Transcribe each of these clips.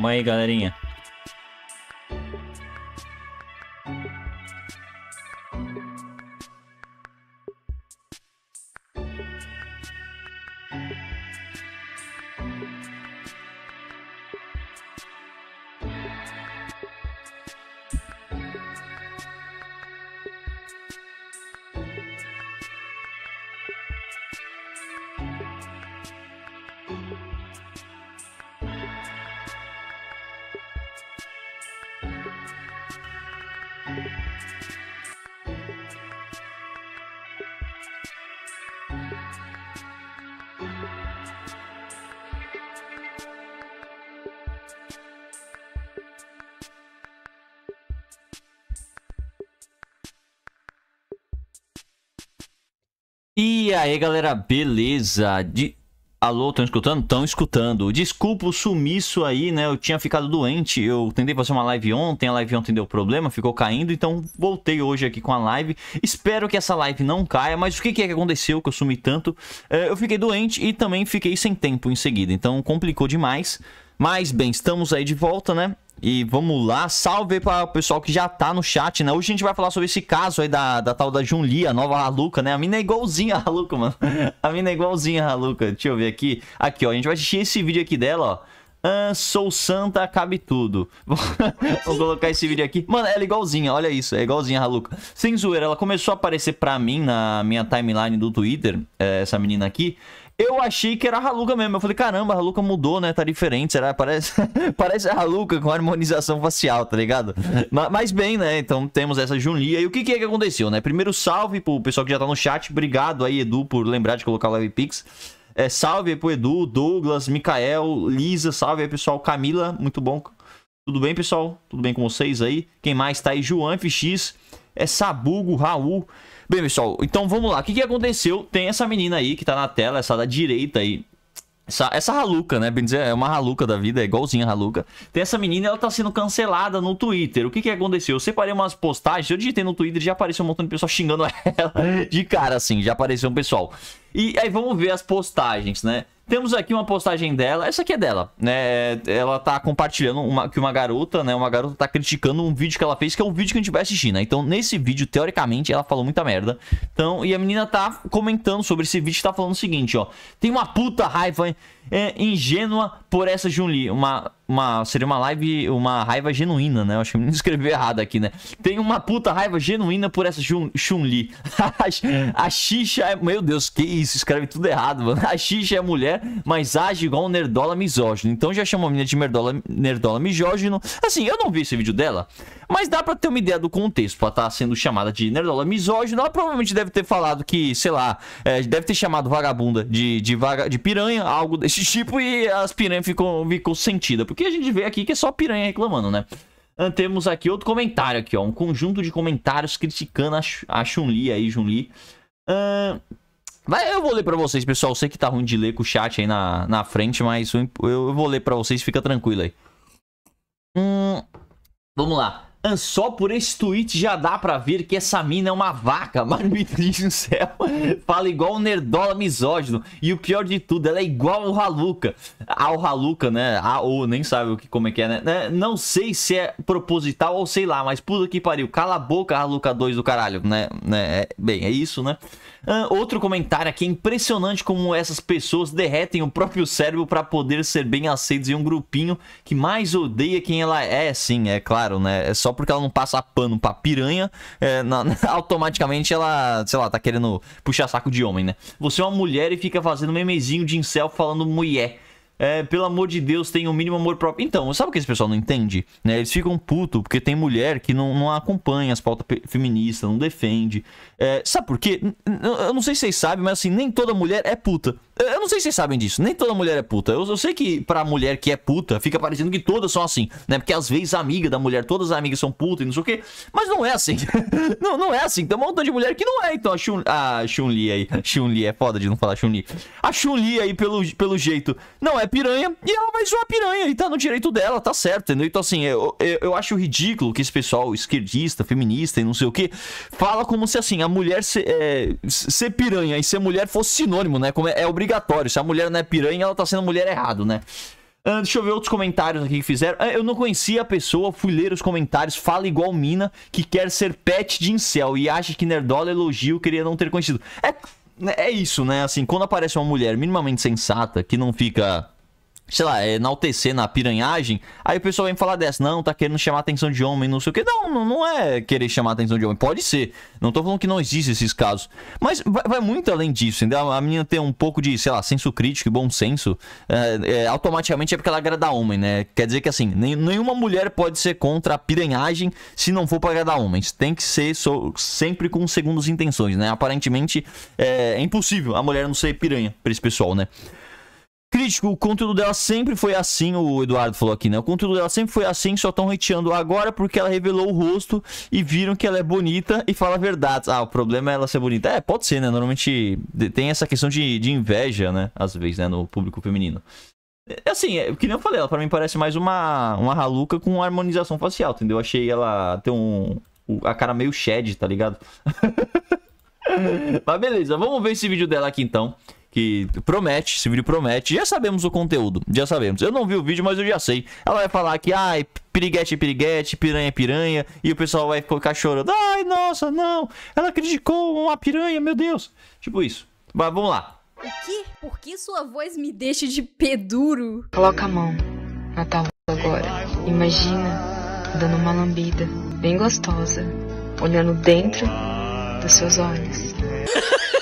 Calma aí, galerinha. E aí galera, beleza? De... Alô, estão escutando? Estão escutando. Desculpa o sumiço aí, né? Eu tinha ficado doente. Eu tentei fazer uma live ontem, a live ontem deu problema, ficou caindo, então voltei hoje aqui com a live. Espero que essa live não caia, mas o que, que é que aconteceu que eu sumi tanto? É, eu fiquei doente e também fiquei sem tempo em seguida, então complicou demais. Mas, bem, estamos aí de volta, né? E vamos lá, salve para o pessoal que já tá no chat, né? Hoje a gente vai falar sobre esse caso aí da, da tal da Junli, a nova Haluca, né? A mina é igualzinha a Haluca, mano. A mina é igualzinha a Haluca. Deixa eu ver aqui. Aqui, ó, a gente vai assistir esse vídeo aqui dela, ó. Ah, sou santa, cabe tudo. Vou colocar esse vídeo aqui. Mano, ela é igualzinha, olha isso. É igualzinha a Haluca. Sem zoeira, ela começou a aparecer pra mim na minha timeline do Twitter, eh, essa menina aqui. Eu achei que era a Haluca mesmo. Eu falei, caramba, a Haluca mudou, né? Tá diferente, será? Parece, parece a Haluca com harmonização facial, tá ligado? Mas, bem, né? Então temos essa Junlia. E o que, que é que aconteceu, né? Primeiro, salve pro pessoal que já tá no chat. Obrigado aí, Edu, por lembrar de colocar o Live Pix. É, salve aí pro Edu, Douglas, Mikael, Lisa, salve aí, pessoal. Camila, muito bom. Tudo bem, pessoal? Tudo bem com vocês aí? Quem mais tá aí? João FX, é Sabugo, Raul. Bem, pessoal, então vamos lá. O que, que aconteceu? Tem essa menina aí que tá na tela, essa da direita aí, essa, essa Haluca, né? Bem dizer, é uma Haluca da vida, é igualzinha a Haluca. Tem essa menina, ela tá sendo cancelada no Twitter. O que que aconteceu? Eu separei umas postagens, eu digitei no Twitter já apareceu um montão de pessoal xingando ela é. de cara, assim. Já apareceu um pessoal. E aí vamos ver as postagens, né? Temos aqui uma postagem dela, essa aqui é dela, né? Ela tá compartilhando uma, que uma garota, né? Uma garota tá criticando um vídeo que ela fez, que é um vídeo que a gente vai assistir, né? Então, nesse vídeo, teoricamente, ela falou muita merda. Então, e a menina tá comentando sobre esse vídeo, tá falando o seguinte, ó. Tem uma puta raiva é, ingênua por essa Junli, uma uma, seria uma live, uma raiva genuína, né? Eu acho que eu me escrevi errado aqui, né? Tem uma puta raiva genuína por essa Chun-Li. É. a Xixa é. Meu Deus, que isso? Escreve tudo errado, mano. A Xixa é mulher, mas age igual um nerdola misógino. Então já chama a menina de nerdola, nerdola misógino. Assim, eu não vi esse vídeo dela, mas dá pra ter uma ideia do contexto. Ela estar tá sendo chamada de nerdola misógino, ela provavelmente deve ter falado que, sei lá, é, deve ter chamado vagabunda de, de, vaga, de piranha, algo desse tipo, e as piranhas ficam, ficam sentidas. Porque que a gente vê aqui que é só piranha reclamando, né? Ah, temos aqui outro comentário aqui, ó. Um conjunto de comentários criticando a Chun-Li aí, Chun li Uh, ah, eu vou ler pra vocês, pessoal. Eu sei que tá ruim de ler com o chat aí na, na frente, mas eu, eu vou ler pra vocês, fica tranquilo aí. Hum, vamos lá. Ah, só por esse tweet já dá pra ver que essa mina é uma vaca, mas me diz no céu. Fala igual o nerdola misógino. E o pior de tudo, ela é igual ao Haluca. Ao Haluca, né? A ou nem sabe o que, como é que é, né? né? Não sei se é proposital ou sei lá, mas puta que pariu. Cala a boca, Haluca 2 do caralho, né? né? É, bem, é isso, né? Uh, outro comentário aqui, é impressionante como essas pessoas derretem o próprio cérebro para poder ser bem aceitos em um grupinho que mais odeia quem ela é. Sim, é claro, né? É só porque ela não passa pano pra piranha, é, na, automaticamente ela, sei lá, tá querendo puxar saco de homem, né? Você é uma mulher e fica fazendo memezinho de incel falando mulher é, pelo amor de Deus, tem o um mínimo amor próprio. Então, sabe o que esse pessoal não entende? Né? Eles ficam puto porque tem mulher que não, não acompanha as pautas feministas, não defende. É, sabe por quê? Eu não sei se vocês sabem, mas assim, nem toda mulher é puta. Eu não sei se vocês sabem disso. Nem toda mulher é puta. Eu, eu, sei que pra mulher que é puta, fica parecendo que todas são assim, né? Porque às vezes a amiga da mulher, todas as amigas são putas e não sei o quê. Mas não é assim. não, não é assim. Tem um montão de mulher que não é. Então a Chun, a Chun Li aí. Chun Li é foda de não falar Chun Li. A Chun Li aí, pelo, pelo jeito, não é piranha. E ela vai zoar piranha. E tá no direito dela, tá certo, entendeu? Então assim, eu, eu, eu acho ridículo que esse pessoal esquerdista, feminista e não sei o quê, fala como se assim, a mulher ser, é, ser piranha e ser mulher fosse sinônimo, né? Como é, é obrigatório obrigatório. Se a mulher não é piranha, ela tá sendo mulher errado, né? Uh, deixa eu ver outros comentários aqui que fizeram. Uh, eu não conhecia a pessoa, fui ler os comentários. Fala igual mina que quer ser pet de incel e acha que Nerdola elogio queria não ter conhecido. É, é isso, né? Assim, quando aparece uma mulher minimamente sensata que não fica sei lá, é enaltecer na piranhagem, aí o pessoal vem falar dessa, não, tá querendo chamar atenção de homem, não sei o que. Não, não é querer chamar atenção de homem, pode ser. Não tô falando que não existe esses casos. Mas vai, vai muito além disso, entendeu? A menina tem um pouco de, sei lá, senso crítico e bom senso, é, é, automaticamente é porque ela agrada homem, né? Quer dizer que assim, nenhuma mulher pode ser contra a piranhagem se não for pra agradar homens. Tem que ser so, sempre com segundas intenções, né? Aparentemente é, é impossível a mulher não ser piranha pra esse pessoal, né? Crítico, o conteúdo dela sempre foi assim, o Eduardo falou aqui, né? O conteúdo dela sempre foi assim, só estão hateando agora porque ela revelou o rosto e viram que ela é bonita e fala verdades. Ah, o problema é ela ser bonita. É, pode ser, né? Normalmente tem essa questão de, de inveja, né? Às vezes, né? No público feminino. É, é assim, é, que nem eu falei, ela pra mim parece mais uma, uma raluca com harmonização facial, entendeu? Eu achei ela ter um. a cara meio shed, tá ligado? Mas beleza, vamos ver esse vídeo dela aqui então que promete, esse vídeo promete. Já sabemos o conteúdo, já sabemos. Eu não vi o vídeo, mas eu já sei. Ela vai falar que, ai, piriguete, piriguete, piranha, piranha. E o pessoal vai ficar chorando. Ai, nossa, não. Ela criticou uma piranha, meu Deus. Tipo isso. Mas vamos lá. O quê? Por que sua voz me deixa de peduro? Coloca a mão na tal agora. Imagina dando uma lambida bem gostosa, olhando dentro dos seus olhos.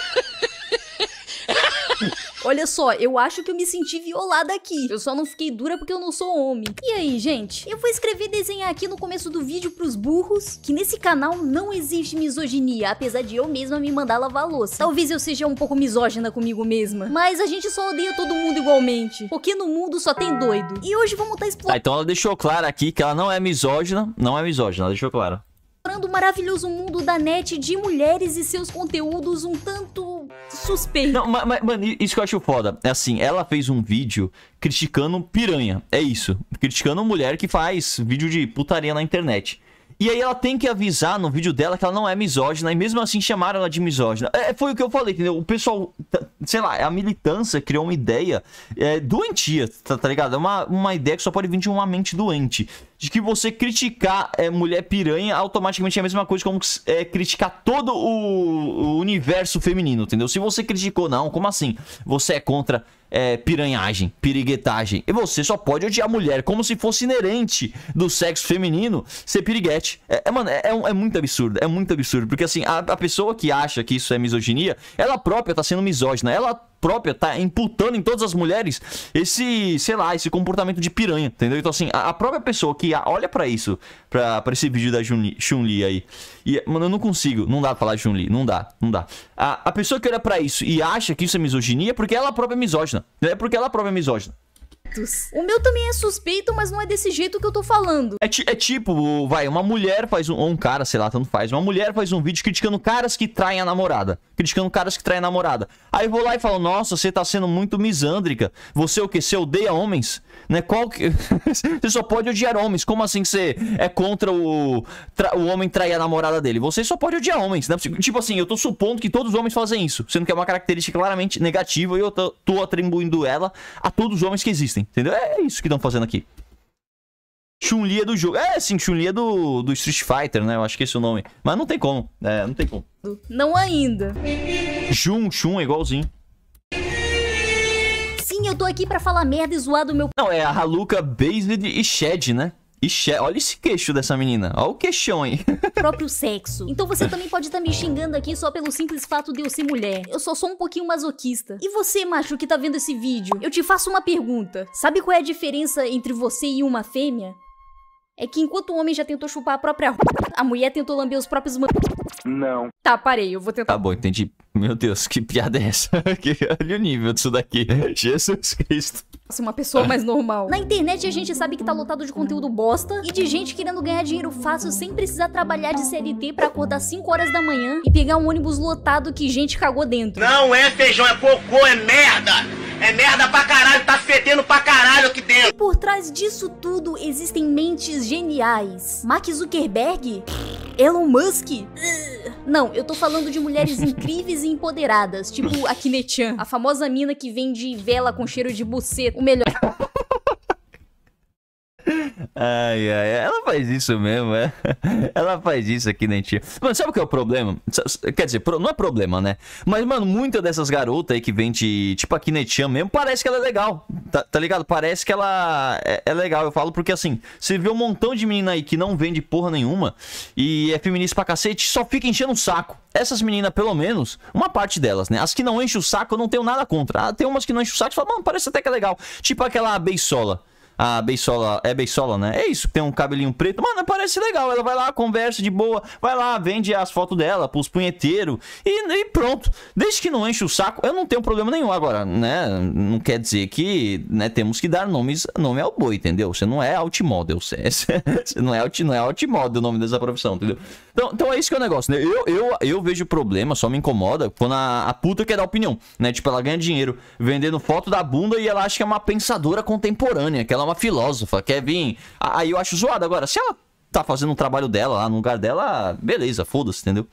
Olha só, eu acho que eu me senti violada aqui. Eu só não fiquei dura porque eu não sou homem. E aí, gente? Eu vou escrever e desenhar aqui no começo do vídeo pros burros que nesse canal não existe misoginia, apesar de eu mesma me mandar lavar louça. Talvez eu seja um pouco misógina comigo mesma, mas a gente só odeia todo mundo igualmente. Porque no mundo só tem doido. E hoje vamos estar tá explorando... Tá, ah, então ela deixou claro aqui que ela não é misógina, não é misógina, ela deixou claro. Explorando o maravilhoso mundo da net de mulheres e seus conteúdos um tanto suspeito. Não, mas, mas, mano, isso que eu acho foda. É assim, ela fez um vídeo criticando piranha. É isso. Criticando mulher que faz vídeo de putaria na internet. E aí ela tem que avisar no vídeo dela que ela não é misógina, e mesmo assim chamaram ela de misógina. É, foi o que eu falei, entendeu? O pessoal, sei lá, a militância criou uma ideia é, doentia, tá, tá ligado? É uma, uma ideia que só pode vir de uma mente doente de que você criticar é, mulher piranha automaticamente é a mesma coisa como é, criticar todo o, o, universo feminino, entendeu? Se você criticou, não, como assim? Você é contra é, piranhagem, piriguetagem. E você só pode odiar mulher como se fosse inerente do sexo feminino ser piriguete. É, é mano, é, é, é, muito absurdo, é muito absurdo. Porque assim, a, a pessoa que acha que isso é misoginia, ela própria tá sendo misógina. Ela própria tá imputando em todas as mulheres esse, sei lá, esse comportamento de piranha, entendeu? Então, assim, a, a própria pessoa que olha para isso, pra, pra esse vídeo da Chun-Li aí, e, mano, eu não consigo, não dá pra falar Chun-Li, não dá, não dá. A, a pessoa que olha para isso e acha que isso é misoginia é porque ela é própria é misógina, né? é porque ela é própria é misógina suspeitos. O meu também é suspeito, mas não é desse jeito que eu tô falando. É, é tipo, vai, uma mulher faz um. Ou um cara, sei lá, tanto faz. Uma mulher faz um vídeo criticando caras que traem a namorada. Criticando caras que traem a namorada. Aí eu vou lá e falo, nossa, você tá sendo muito misândrica. Você é o quê? Você odeia homens? Né? Qual que. você só pode odiar homens. Como assim você é contra o, o homem trair a namorada dele? Você só pode odiar homens. Né? Tipo assim, eu tô supondo que todos os homens fazem isso. Sendo que é uma característica claramente negativa e eu tô, tô atribuindo ela a todos os homens que existem existem, assim, entendeu? É isso que estão fazendo aqui. Chun-Li é do jogo. É, sim, Chun-Li é do, do Street Fighter, né? Eu acho que esse é o nome. Mas não tem como. É, não tem como. Não ainda. Jun, Chun é igualzinho. Sim, eu tô aqui pra falar merda e zoar do meu... Não, é a Haluka, Based e Shed, né? Ixi, é, olha esse queixo dessa menina. Olha o queixão, hein? Próprio sexo. Então você também pode estar tá me xingando aqui só pelo simples fato de eu ser mulher. Eu só sou um pouquinho masoquista. E você, macho, que tá vendo esse vídeo? Eu te faço uma pergunta. Sabe qual é a diferença entre você e uma fêmea? É que enquanto o homem já tentou chupar a própria a mulher tentou lamber os próprios man... Não. Tá, parei, eu vou tentar. Tá bom, entendi. Meu Deus, que piada é essa? olha o nível disso daqui. Jesus Cristo assim, uma pessoa mais normal. Na internet a gente sabe que tá lotado de conteúdo bosta e de gente querendo ganhar dinheiro fácil sem precisar trabalhar de CLT para acordar 5 horas da manhã e pegar um ônibus lotado que gente cagou dentro. Não é feijão, é cocô, é merda! É merda pra caralho, tá fedendo pra caralho aqui dentro. E por trás disso tudo existem mentes geniais. Mark Zuckerberg? Elon Musk? Não, eu tô falando de mulheres incríveis e empoderadas, tipo a Kinechan, a famosa mina que vende vela com cheiro de buceta o melhor. Ai, ai, ela faz isso mesmo, é? Ela faz isso aqui, Nentinha. Né, mano, sabe o que é o problema? Quer dizer, não é problema, né? Mas, mano, muitas dessas garotas aí que vem de, tipo, aqui Nentinha né, mesmo, parece que ela é legal. Tá, tá, ligado? Parece que ela é, é, legal, eu falo, porque assim, você vê um montão de menina aí que não vende porra nenhuma e é feminista pra cacete, só fica enchendo o um saco. Essas meninas, pelo menos, uma parte delas, né? As que não enchem o saco, eu não tenho nada contra. Ah, tem umas que não enchem o saco e falam, mano, parece até que é legal. Tipo aquela beisola a Beisola. É Beisola, né? É isso, tem um cabelinho preto. Mano, parece legal. Ela vai lá, conversa de boa, vai lá, vende as fotos dela pros punheteiros e, e pronto. Desde que não enche o saco, eu não tenho problema nenhum. Agora, né? Não quer dizer que né, temos que dar nomes, nome ao boi, entendeu? Você não é altimodel você, é, você não é out, não é altimodel o nome dessa profissão, entendeu? Então, então é isso que é o negócio, né? Eu, eu, eu vejo problema, só me incomoda quando a, a puta quer dar opinião, né? Tipo, ela ganha dinheiro vendendo foto da bunda e ela acha que é uma pensadora contemporânea, que ela uma filósofa, quer vir. Aí eu acho zoado agora. Se ela tá fazendo um trabalho dela lá no lugar dela, beleza, foda-se, entendeu?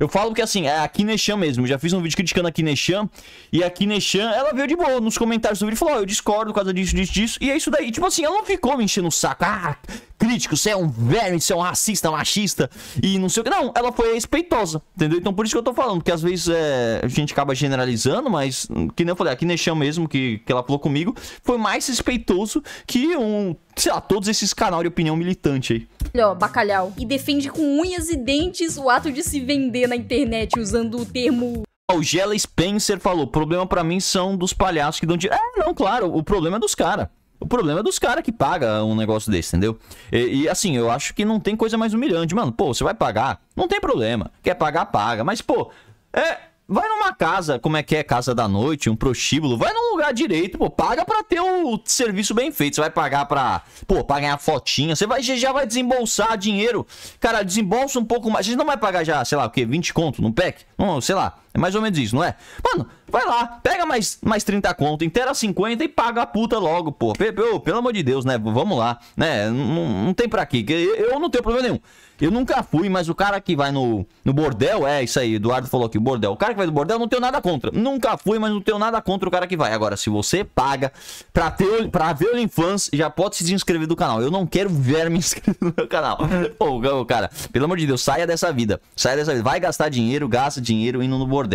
Eu falo que assim, é a Kineshan mesmo, já fiz um vídeo criticando a Kineshan, e a Kineshan, ela veio de boa nos comentários do vídeo e falou, oh, eu discordo por causa disso, disso, disso, e é isso daí. Tipo assim, ela não ficou me enchendo o saco, ah, crítico, você é um verme, você é um racista, machista, e não sei o que. Não, ela foi respeitosa, entendeu? Então por isso que eu tô falando, porque às vezes é, a gente acaba generalizando, mas, que nem eu falei, a Kineshan mesmo, que, que ela falou comigo, foi mais respeitoso que um sei lá, todos esses canais de opinião militante aí. Ó, bacalhau. E defende com unhas e dentes o ato de se vender na internet usando o termo o Gela Spencer falou: problema para mim são dos palhaços que dão dinheiro. É, não, claro, o problema é dos caras. O problema é dos caras que paga um negócio desse, entendeu? E, e, assim, eu acho que não tem coisa mais humilhante, mano. Pô, você vai pagar, não tem problema. Quer pagar, paga. Mas, pô, é. Vai numa casa, como é que é? Casa da noite, um prostíbulo. Vai num lugar direito, pô. Paga pra ter o serviço bem feito. Você vai pagar pra, pô, pra ganhar fotinha. Você vai, já vai desembolsar dinheiro. Cara, desembolsa um pouco mais. A gente não vai pagar já, sei lá, o quê? 20 conto num pack? Não, sei lá. É mais ou menos isso, não é? Mano, vai lá, pega mais, mais 30 conto, inteira 50 e paga a puta logo, pô. Pelo, pelo amor de Deus, né? Vamos lá, né? Não, não tem pra quê. Eu, eu não tenho problema nenhum. Eu nunca fui, mas o cara que vai no, no bordel, é isso aí, Eduardo falou aqui, bordel. O cara que vai no bordel, não tenho nada contra. Nunca fui, mas não tenho nada contra o cara que vai. Agora, se você paga pra, ter, pra ver o Infans, já pode se inscrever do canal. Eu não quero ver me inscrever no meu canal. Pô, cara, pelo amor de Deus, saia dessa vida. Saia dessa vida. Vai gastar dinheiro, gasta dinheiro indo no bordel.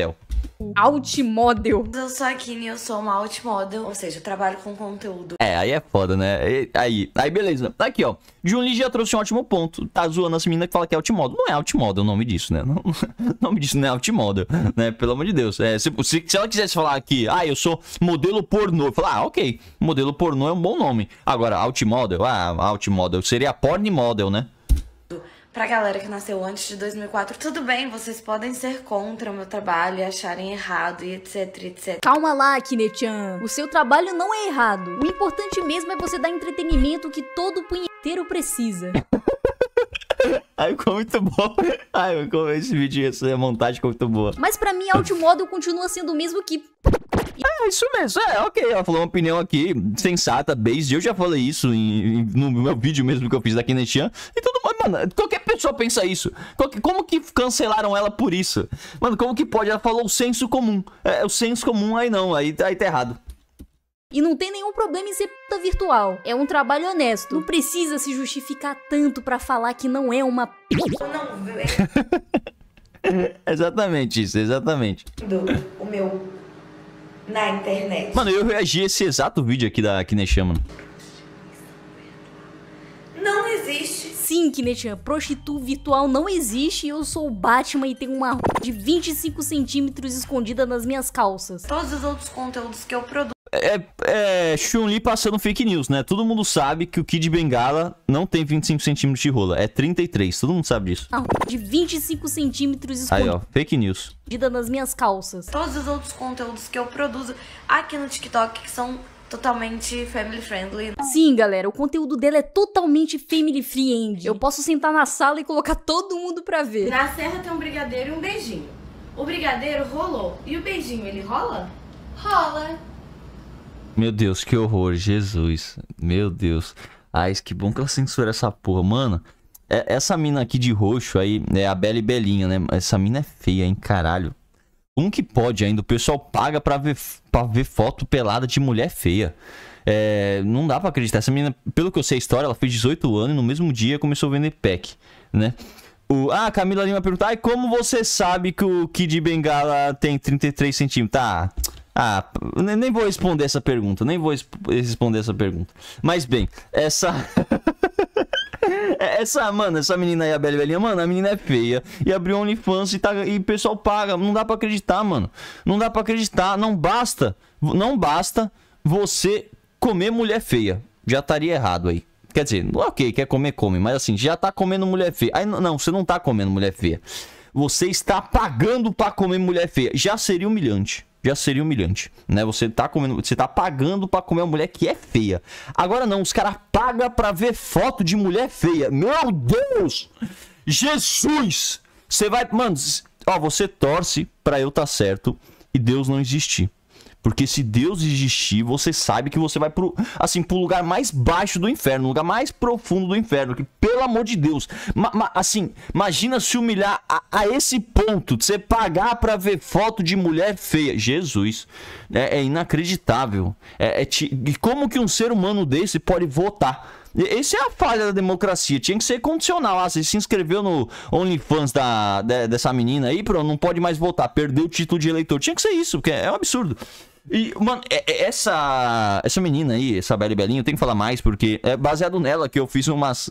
Altmodel. Eu sou a Kini, eu sou uma outmodel, ou seja, trabalho com conteúdo. É, aí é foda, né? Aí, aí beleza. Aqui, ó. Junli já trouxe um ótimo ponto. Tá zoando as meninas que fala que é outmodel. Não é outmodel o nome disso, né? o nome disso não é outmodel, né? Pelo amor de Deus. É, se, se, se, ela quisesse falar aqui, ah, eu sou modelo pornô, eu falar, ah, ok. Modelo pornô é um bom nome. Agora, outmodel, ah, outmodel. seria porn model, né? Pra galera que nasceu antes de 2004, tudo bem, vocês podem ser contra o meu trabalho e acharem errado e etc, etc. Calma lá, Kinechan. O seu trabalho não é errado. O importante mesmo é você dar entretenimento que todo punheteiro precisa. Ai, ficou muito bom. Ai, como esse vídeo, essa montagem ficou muito boa. Mas pra mim, Outmodel continua sendo o mesmo que... Ah, isso mesmo. É, ok. Ela falou uma opinião aqui sensata, base. Eu já falei isso em, em, no meu vídeo mesmo que eu fiz da Kinetian. E todo mundo, mano, qualquer pessoa pensa isso. como que cancelaram ela por isso? Mano, como que pode? Ela falou o senso comum. É, o senso comum aí não, aí, aí tá errado. E não tem nenhum problema em ser puta virtual. É um trabalho honesto. Não precisa se justificar tanto para falar que não é uma p. exatamente isso, exatamente. Do, o meu na internet. Mano, eu reagi a esse exato vídeo aqui da Kineshan, mano. Não existe. Sim, Kineshan, prostituta virtual não existe eu sou o Batman e tenho uma de 25 centímetros escondida nas minhas calças. Todos os outros conteúdos que eu produzo é, é Chun-Li passando fake news, né? Todo mundo sabe que o Kid Bengala não tem 25 centímetros de rola. É 33, todo mundo sabe disso. Ah, de 25 centímetros escondido. Aí, ó, fake news. nas minhas calças. Todos os outros conteúdos que eu produzo aqui no TikTok que são totalmente family friendly. Né? Sim, galera, o conteúdo dela é totalmente family friendly. Eu posso sentar na sala e colocar todo mundo pra ver. Na serra tem um brigadeiro e um beijinho. O brigadeiro rolou. E o beijinho, ele rola? Rola. Meu Deus, que horror, Jesus. Meu Deus. Ai, que bom que ela censura essa porra, mano. É, essa mina aqui de roxo aí, é a Bela e Belinha, né? Essa mina é feia, hein, caralho. Como que pode ainda? O pessoal paga pra ver, pra ver foto pelada de mulher feia. É, não dá pra acreditar. Essa menina, pelo que eu sei a história, ela fez 18 anos e no mesmo dia começou a vender pack, né? O, ah, Camila Lima perguntar, e como você sabe que o Kid Bengala tem 33 centímetros? Tá, ah, nem vou responder essa pergunta, nem vou responder essa pergunta. Mas bem, essa. essa, mano, essa menina aí, a Bela Velhinha, mano, a menina é feia. E abriu OnlyFans e, tá, e o pessoal paga. Não dá pra acreditar, mano. Não dá pra acreditar. Não basta. Não basta você comer mulher feia. Já estaria errado aí. Quer dizer, ok, quer comer, come. Mas assim, já tá comendo mulher feia. Aí, não, você não tá comendo mulher feia. Você está pagando pra comer mulher feia. Já seria humilhante já seria humilhante, né? Você tá comendo, você tá pagando para comer uma mulher que é feia. Agora não, os caras pagam para ver foto de mulher feia. Meu Deus! Jesus! Você vai, mano, ó, você torce para eu tá certo e Deus não existir. Porque se Deus existir, você sabe que você vai pro, assim, pro lugar mais baixo do inferno, lugar mais profundo do inferno. Que, pelo amor de Deus, ma, ma, assim, imagina se humilhar a, a, esse ponto de você pagar pra ver foto de mulher feia. Jesus, é, é inacreditável. É, é ti, e como que um ser humano desse pode votar? Essa é a falha da democracia. Tinha que ser condicional. Ah, você se inscreveu no OnlyFans da, de, dessa menina aí, pronto, não pode mais votar. Perdeu o título de eleitor. Tinha que ser isso, porque é um absurdo. E, mano, é, é, essa, essa menina aí, essa Belle Belinha, eu tenho que falar mais, porque é baseado nela que eu fiz umas,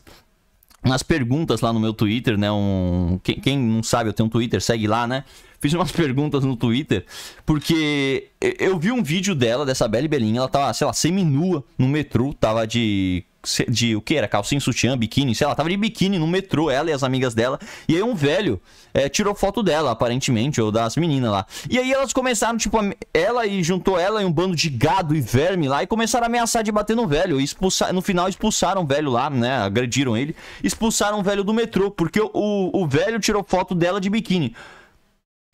umas perguntas lá no meu Twitter, né? Um, quem, quem não sabe, eu tenho um Twitter, segue lá, né? fiz umas perguntas no Twitter, porque eu vi um vídeo dela, dessa Bela e Belinha, ela tava, sei lá, nua no metrô, tava de de o que era? Calcinha, sutiã, biquíni, sei lá, tava de biquíni no metrô, ela e as amigas dela. E aí um velho é, tirou foto dela, aparentemente, ou das meninas lá. E aí elas começaram, tipo, ela e juntou ela e um bando de gado e verme lá e começaram a ameaçar de bater no velho. E expulsar, no final expulsaram o velho lá, né? Agrediram ele, expulsaram o velho do metrô, porque o, o velho tirou foto dela de biquíni.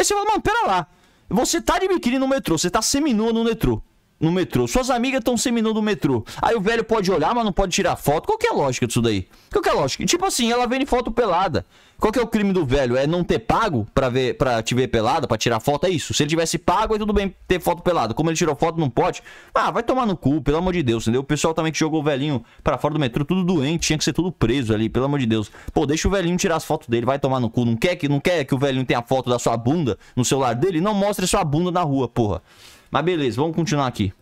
Aí você fala, mano, pera lá. Você tá de biquíni no metrô, você tá seminua no metrô. No metrô. Suas amigas estão seminua no metrô. Aí o velho pode olhar, mas não pode tirar foto. Qual que é a lógica disso daí? Qual que é a lógica? Tipo assim, ela vende foto pelada. Qual que é o crime do velho? É não ter pago pra, ver, pra te ver pelada, pra tirar foto? É isso. Se ele tivesse pago, aí tudo bem ter foto pelada. Como ele tirou foto, não pode. Ah, vai tomar no cu, pelo amor de Deus, entendeu? O pessoal também que jogou o velhinho pra fora do metrô, tudo doente, tinha que ser tudo preso ali, pelo amor de Deus. Pô, deixa o velhinho tirar as fotos dele, vai tomar no cu. Não quer que, não quer que o velhinho tenha foto da sua bunda no celular dele? Não mostre sua bunda na rua, porra. Mas beleza, vamos continuar aqui.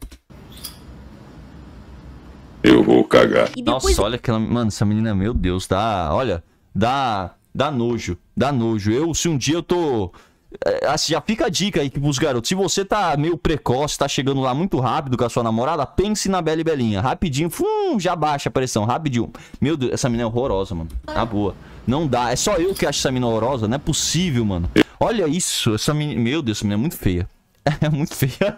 Eu vou cagar. Depois... Nossa, olha aquela. Mano, essa menina, meu Deus, tá. Olha, dá Dá nojo, dá nojo. Eu, se um dia eu tô. É, assim, já fica a dica aí pros garotos. Se você tá meio precoce, tá chegando lá muito rápido com a sua namorada, pense na Bela e Belinha. Rapidinho, fum, já baixa a pressão, rapidinho. Meu Deus, essa mina é horrorosa, mano. Na boa. Não dá. É só eu que acho essa mina horrorosa? Não é possível, mano. Olha isso. Essa mina. Meu Deus, essa mina é muito feia. É muito feia.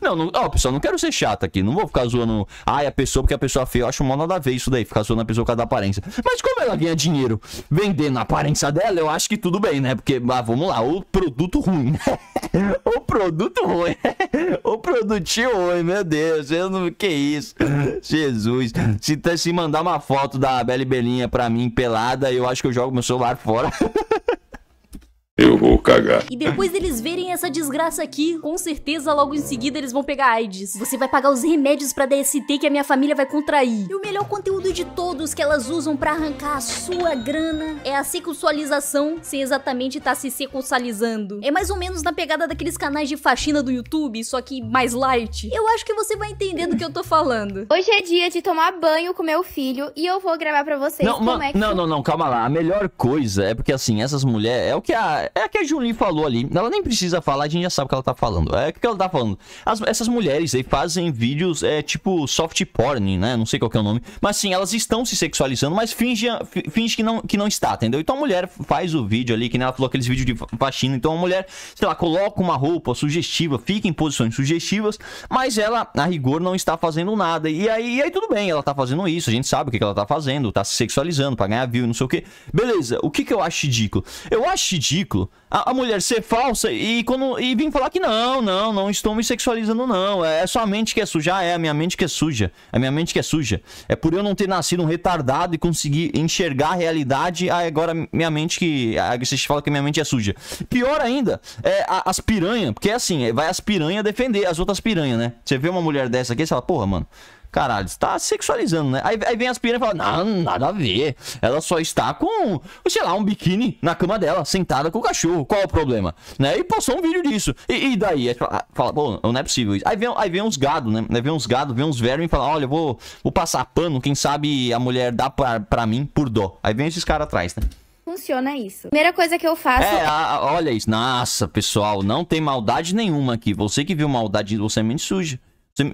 Não, não, ó, pessoal, não quero ser chato aqui. Não vou ficar zoando. Ai, a pessoa, porque a pessoa é feia. Eu acho mal nada a ver isso daí, ficar zoando a pessoa por causa da aparência. Mas como ela ganha dinheiro vendendo a aparência dela, eu acho que tudo bem, né? Porque, ah, vamos lá, o produto ruim. Né? o produto ruim. o produtinho ruim, meu Deus. Eu não... Que isso? Jesus. Se, tá, se mandar uma foto da Bela e Belinha pra mim pelada, eu acho que eu jogo meu celular fora. Eu vou cagar. E depois deles verem essa desgraça aqui, com certeza logo em seguida eles vão pegar AIDS. Você vai pagar os remédios pra DST que a minha família vai contrair. E o melhor conteúdo de todos que elas usam pra arrancar a sua grana é a sexualização, sem exatamente estar tá se sexualizando. É mais ou menos na pegada daqueles canais de faxina do YouTube, só que mais light. Eu acho que você vai entender do que eu tô falando. Hoje é dia de tomar banho com meu filho e eu vou gravar pra vocês não, como é que... Não, não, não, calma lá. A melhor coisa é porque, assim, essas mulheres... É o que a é a que a Julie falou ali. Ela nem precisa falar, a gente já sabe o que ela tá falando. É o que ela tá falando. As, essas mulheres aí fazem vídeos é, tipo soft porn, né? Não sei qual que é o nome. Mas sim, elas estão se sexualizando, mas finge, finge que, não, que não está, entendeu? Então a mulher faz o vídeo ali, que nem ela falou aqueles vídeos de faxina. Então a mulher, sei lá, coloca uma roupa sugestiva, fica em posições sugestivas, mas ela, a rigor, não está fazendo nada. E aí, e aí tudo bem, ela tá fazendo isso, a gente sabe o que, que ela tá fazendo, tá se sexualizando pra ganhar view, não sei o que. Beleza, o que, que eu acho ridículo? Eu acho ridículo ridículo. A, a, mulher ser falsa e, quando, e vir falar que não, não, não estou me sexualizando, não. É, é, só a mente que é suja. Ah, é a minha mente que é suja. É a minha mente que é suja. É por eu não ter nascido um retardado e conseguir enxergar a realidade. Ah, agora minha mente que. Ah, vocês falam que minha mente é suja. Pior ainda, é a, as piranha, porque é assim, é, vai as piranha defender as outras piranha, né? Você vê uma mulher dessa aqui e fala, porra, mano. Caralho, está sexualizando, né? Aí, aí vem as piranhas e fala, não, nada a ver. Ela só está com, sei lá, um biquíni na cama dela, sentada com o cachorro. Qual é o problema? Né? E postou um vídeo disso. E, e daí? Aí fala, fala, pô, não é possível isso. Aí vem, aí vem uns gado, né? Aí vem uns gado, vem uns vermes e fala, olha, vou, vou passar pano, quem sabe a mulher dá pra, pra mim por dó. Aí vem esses caras atrás, né? funciona isso. Primeira coisa que eu faço. É, é... A, olha isso. Nossa, pessoal, não tem maldade nenhuma aqui. Você que viu maldade, você é muito suja.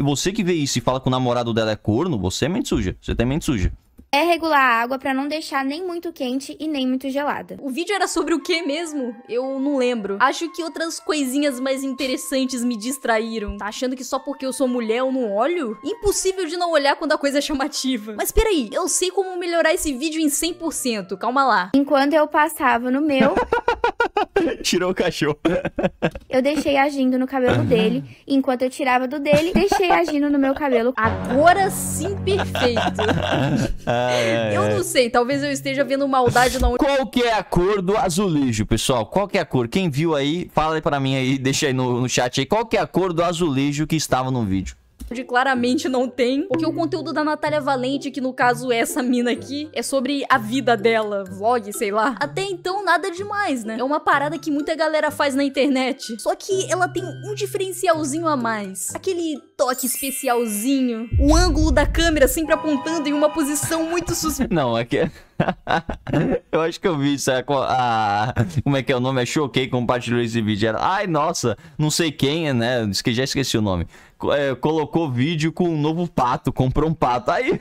Você que vê isso e fala que o namorado dela é corno, você é mente suja. Você tem mente suja é regular a água para não deixar nem muito quente e nem muito gelada. O vídeo era sobre o que mesmo? Eu não lembro. Acho que outras coisinhas mais interessantes me distraíram. Tá achando que só porque eu sou mulher eu não olho? Impossível de não olhar quando a coisa é chamativa. Mas peraí, eu sei como melhorar esse vídeo em 100%, calma lá. Enquanto eu passava no meu... Tirou o cachorro. eu deixei agindo no cabelo dele. Enquanto eu tirava do dele, deixei agindo no meu cabelo. Agora sim, perfeito. é, eu é. não sei, talvez eu esteja vendo maldade na Qual que é a cor do azulejo, pessoal? Qual que é a cor? Quem viu aí, fala aí pra mim aí, deixa aí no, no chat aí. Qual que é a cor do azulejo que estava no vídeo? onde tipo, claramente não tem. Porque o conteúdo da Natália Valente, que no caso é essa mina aqui, é sobre a vida dela, vlog, sei lá. Até então, nada demais, né? É uma parada que muita galera faz na internet. Só que ela tem um diferencialzinho a mais. Aquele toque especialzinho. O ângulo da câmera sempre apontando em uma posição muito sus Não, aqui é... eu acho que eu vi isso. É a, como é que é o nome? É Choquei compartilhou esse vídeo. Era, ai, nossa, não sei quem, né? Já esqueci o nome. É, colocou vídeo com um novo pato, comprou um pato. Aí.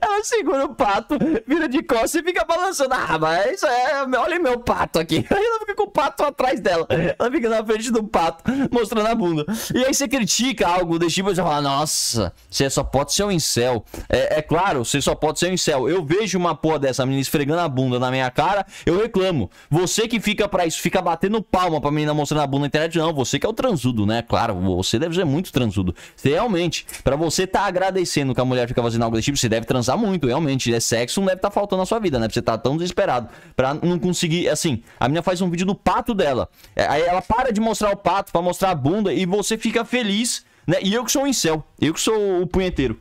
Ela segura o pato, vira de costas e fica balançando. Ah, mas é, olha meu pato aqui. Aí ela fica com o pato atrás dela. Ela fica na frente do pato, mostrando a bunda. E aí você critica algo desse tipo, você fala, nossa, você só pode ser um incel. É, é claro, você só pode ser um incel. Eu vejo uma porra dessa menina esfregando a bunda na minha cara, eu reclamo. Você que fica pra isso, fica batendo palma pra menina mostrando a bunda na internet, não. Você que é o transudo, né? Claro, você deve ser muito transudo. realmente, pra você tá agradecendo que a mulher fica fazendo algo desse tipo, você deve transar muito, realmente. É sexo, não deve estar tá faltando na sua vida, né? Pra você tá tão desesperado pra não conseguir. Assim, a menina faz um vídeo do pato dela. É, aí ela para de mostrar o pato pra mostrar a bunda e você fica feliz, né? E eu que sou o incel, eu que sou o punheteiro.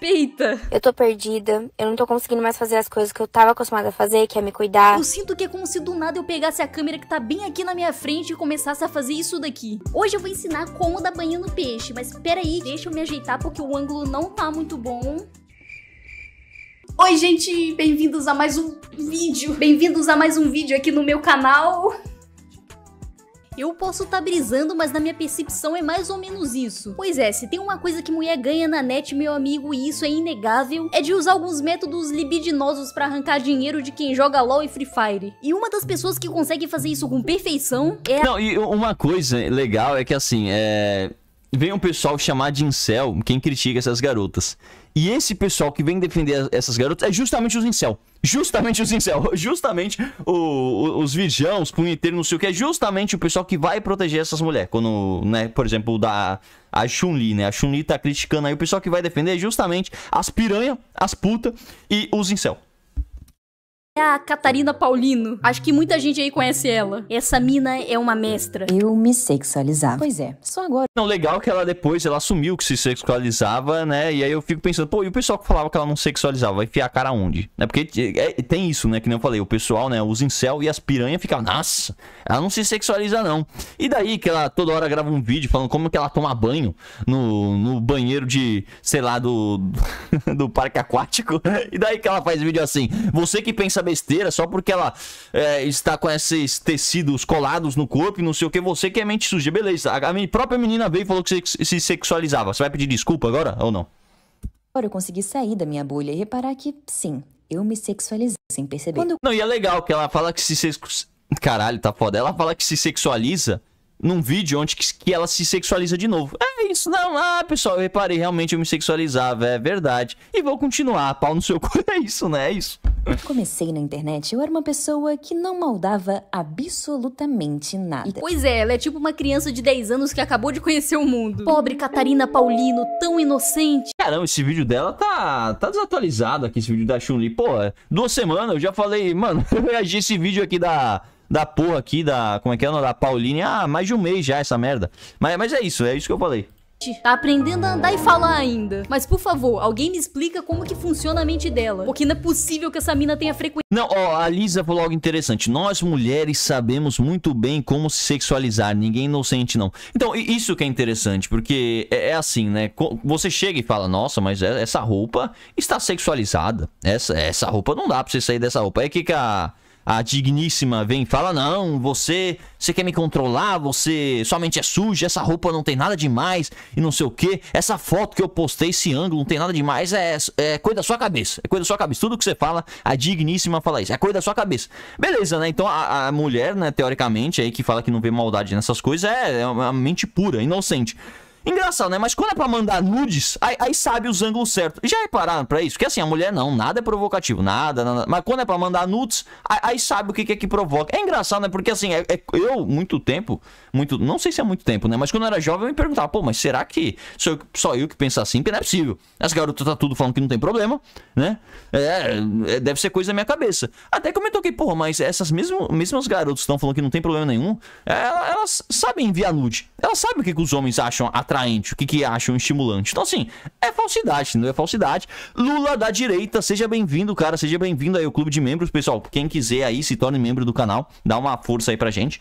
Pita. Eu tô perdida. Eu não tô conseguindo mais fazer as coisas que eu tava acostumada a fazer, que é me cuidar. Eu sinto que é como se do nada eu pegasse a câmera que tá bem aqui na minha frente e começasse a fazer isso daqui. Hoje eu vou ensinar como dar banho no peixe, mas peraí, deixa eu me ajeitar porque o ângulo não tá muito bom. Oi, gente, bem-vindos a mais um vídeo. Bem-vindos a mais um vídeo aqui no meu canal. Eu posso estar tá brisando, mas na minha percepção é mais ou menos isso. Pois é, se tem uma coisa que mulher ganha na net, meu amigo, e isso é inegável, é de usar alguns métodos libidinosos para arrancar dinheiro de quem joga LoL e Free Fire. E uma das pessoas que consegue fazer isso com perfeição é... Não, e uma coisa legal é que assim, é... Vem um pessoal chamar de incel quem critica essas garotas. E esse pessoal que vem defender essas garotas é justamente os incel. Justamente os incel. Justamente o, o, os virgãos, os punheteiros, não sei o que. É justamente o pessoal que vai proteger essas mulheres. Quando, né, por exemplo, da a Chun-Li, né? A Chun-Li tá criticando aí. O pessoal que vai defender é justamente as piranha, as puta e os incel. É a Catarina Paulino. Acho que muita gente aí conhece ela. Essa mina é uma mestra. Eu me sexualizava. Pois é, só agora. Não, legal que ela depois, ela assumiu que se sexualizava, né? E aí eu fico pensando, pô, e o pessoal que falava que ela não sexualizava, vai enfiar a cara onde? É Porque é, tem isso, né? Que nem eu falei, o pessoal, né? Os incel e as piranhas ficam, nossa, ela não se sexualiza não. E daí que ela toda hora grava um vídeo falando como que ela toma banho no, no banheiro de, sei lá, do, do parque aquático. E daí que ela faz vídeo assim, você que pensa besteira só porque ela é, está com esses tecidos colados no corpo e não sei o que, você que é mente suja. Beleza, a, a própria menina veio e falou que se, se sexualizava. Você vai pedir desculpa agora ou não? Agora eu consegui sair da minha bolha e reparar que, sim, eu me sexualizei sem perceber. Quando... Não, e é legal que ela fala que se... Caralho, tá foda. Ela fala que se sexualiza num vídeo onde que, que ela se sexualiza de novo. É isso, não. Ah, pessoal, eu reparei, realmente eu me sexualizava, é verdade. E vou continuar, pau no seu cu. É isso, né? É isso. Quando comecei na internet, eu era uma pessoa que não maldava absolutamente nada. pois é, ela é tipo uma criança de 10 anos que acabou de conhecer o mundo. Pobre Catarina Paulino, tão inocente. Caramba, esse vídeo dela tá, tá desatualizado aqui, esse vídeo da Chun-Li. Pô, duas semanas eu já falei, mano, eu reagi esse vídeo aqui da da porra aqui, da. Como é que é não Da Pauline. Ah, mais de um mês já essa merda. Mas, mas é isso, é isso que eu falei. Tá aprendendo a andar e falar ainda. Mas por favor, alguém me explica como que funciona a mente dela. Porque não é possível que essa mina tenha frequência. Não, ó, a Lisa falou algo interessante. Nós mulheres sabemos muito bem como se sexualizar. Ninguém inocente, não. Então, isso que é interessante, porque é, é assim, né? Você chega e fala, nossa, mas é, essa roupa está sexualizada. Essa, essa roupa não dá pra você sair dessa roupa. é que, que a a digníssima vem e fala: Não, você, você quer me controlar, você somente é suja, essa roupa não tem nada demais e não sei o que. Essa foto que eu postei, esse ângulo, não tem nada demais, é, é coisa da sua cabeça. É coisa da sua cabeça. Tudo que você fala, a digníssima fala isso, é coisa da sua cabeça. Beleza, né? Então a, a mulher, né, teoricamente, aí que fala que não vê maldade nessas coisas, é, é uma mente pura, inocente. Engraçado, né? Mas quando é pra mandar nudes, aí, aí sabe os ângulos certos. Já repararam pra isso? Porque assim, a mulher não, nada é provocativo, nada, nada. Mas quando é pra mandar nudes, aí, aí sabe o que, que é que provoca. É engraçado, né? Porque assim, é, é, eu, muito tempo, muito. Não sei se é muito tempo, né? Mas quando eu era jovem, eu me perguntava, pô, mas será que sou eu, só eu que penso assim? Porque não é possível. Essa garotas tá tudo falando que não tem problema, né? É, é deve ser coisa da minha cabeça. Até que eu me toquei, porra, mas essas mesmo, mesmas garotas estão falando que não tem problema nenhum, elas, é, elas sabem enviar nude. Elas sabem o que, que os homens acham atrás atraente, o que, que acham estimulante. Então, assim, é falsidade, não é falsidade. Lula da direita, seja bem-vindo, cara, seja bem-vindo aí ao clube de membros, pessoal. Quem quiser aí, se torne membro do canal, dá uma força aí pra gente.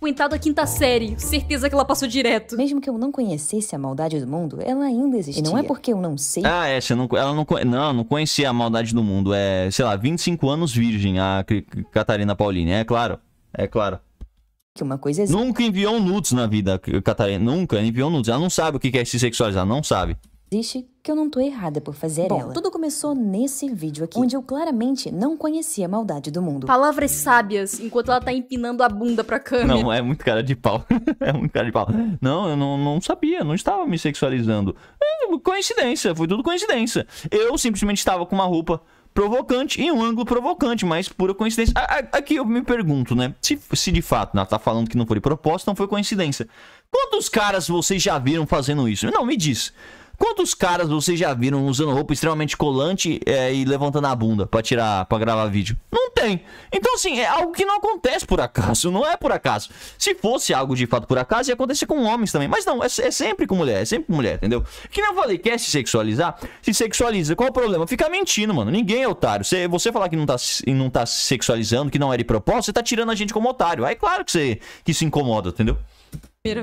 Coitado da quinta série, certeza que ela passou direto. Mesmo que eu não conhecesse a maldade do mundo, ela ainda existia. E não é porque eu não sei. Ah, é, você não, ela não, não, não conhecia a maldade do mundo. É, sei lá, 25 anos virgem, a Catarina Pauline, é claro. É claro. Que uma coisa é exata. Nunca enviou nudes na vida, Catarina. Nunca enviou nudes. Ela não sabe o que é se sexualizar, não sabe. Existe que eu não tô errada por fazer Bom, ela. Tudo começou nesse vídeo aqui, onde eu claramente não conhecia a maldade do mundo. Palavras sábias, enquanto ela tá empinando a bunda pra câmera. Não, é muito cara de pau. é muito cara de pau. Não, eu não, não sabia, não estava me sexualizando. É, coincidência, foi tudo coincidência. Eu simplesmente estava com uma roupa provocante e um ângulo provocante, mas pura coincidência. aqui eu me pergunto, né? Se, se de fato ela né, tá falando que não foi proposta, não foi coincidência. Quantos caras vocês já viram fazendo isso? Não, me diz. Quantos caras vocês já viram usando roupa extremamente colante é, e levantando a bunda para tirar, para gravar vídeo? Não tem. Então, assim, é algo que não acontece por acaso. Não é por acaso. Se fosse algo de fato por acaso, ia acontecer com homens também. Mas não, é, é sempre com mulher. É sempre com mulher, entendeu? Que não falei, quer se sexualizar? Se sexualiza. Qual é o problema? Fica mentindo, mano. Ninguém é otário. Você, você falar que não tá, não tá sexualizando, que não era é de propósito, você tá tirando a gente como otário. Aí, claro que, você, que isso incomoda, entendeu?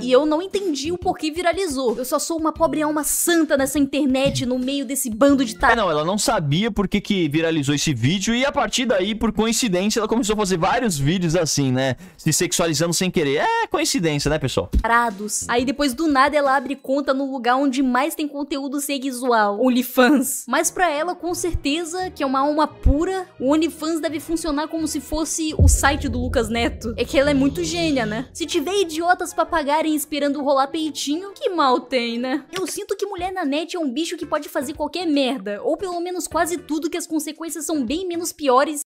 E eu não entendi o porquê viralizou. Eu só sou uma pobre alma santa nessa internet, no meio desse bando de tar... É, não, ela não sabia por que, que viralizou esse vídeo e a partir daí, por coincidência, ela começou a fazer vários vídeos assim, né? Se sexualizando sem querer. É coincidência, né, pessoal? Parados. Aí depois do nada ela abre conta no lugar onde mais tem conteúdo sexual, OnlyFans. Mas para ela, com certeza, que é uma alma pura, o OnlyFans deve funcionar como se fosse o site do Lucas Neto. É que ela é muito gênia, né? Se tiver idiotas pra pagar devagarem esperando rolar peitinho, que mal tem, né? Eu sinto que mulher na net é um bicho que pode fazer qualquer merda, ou pelo menos quase tudo que as consequências são bem menos piores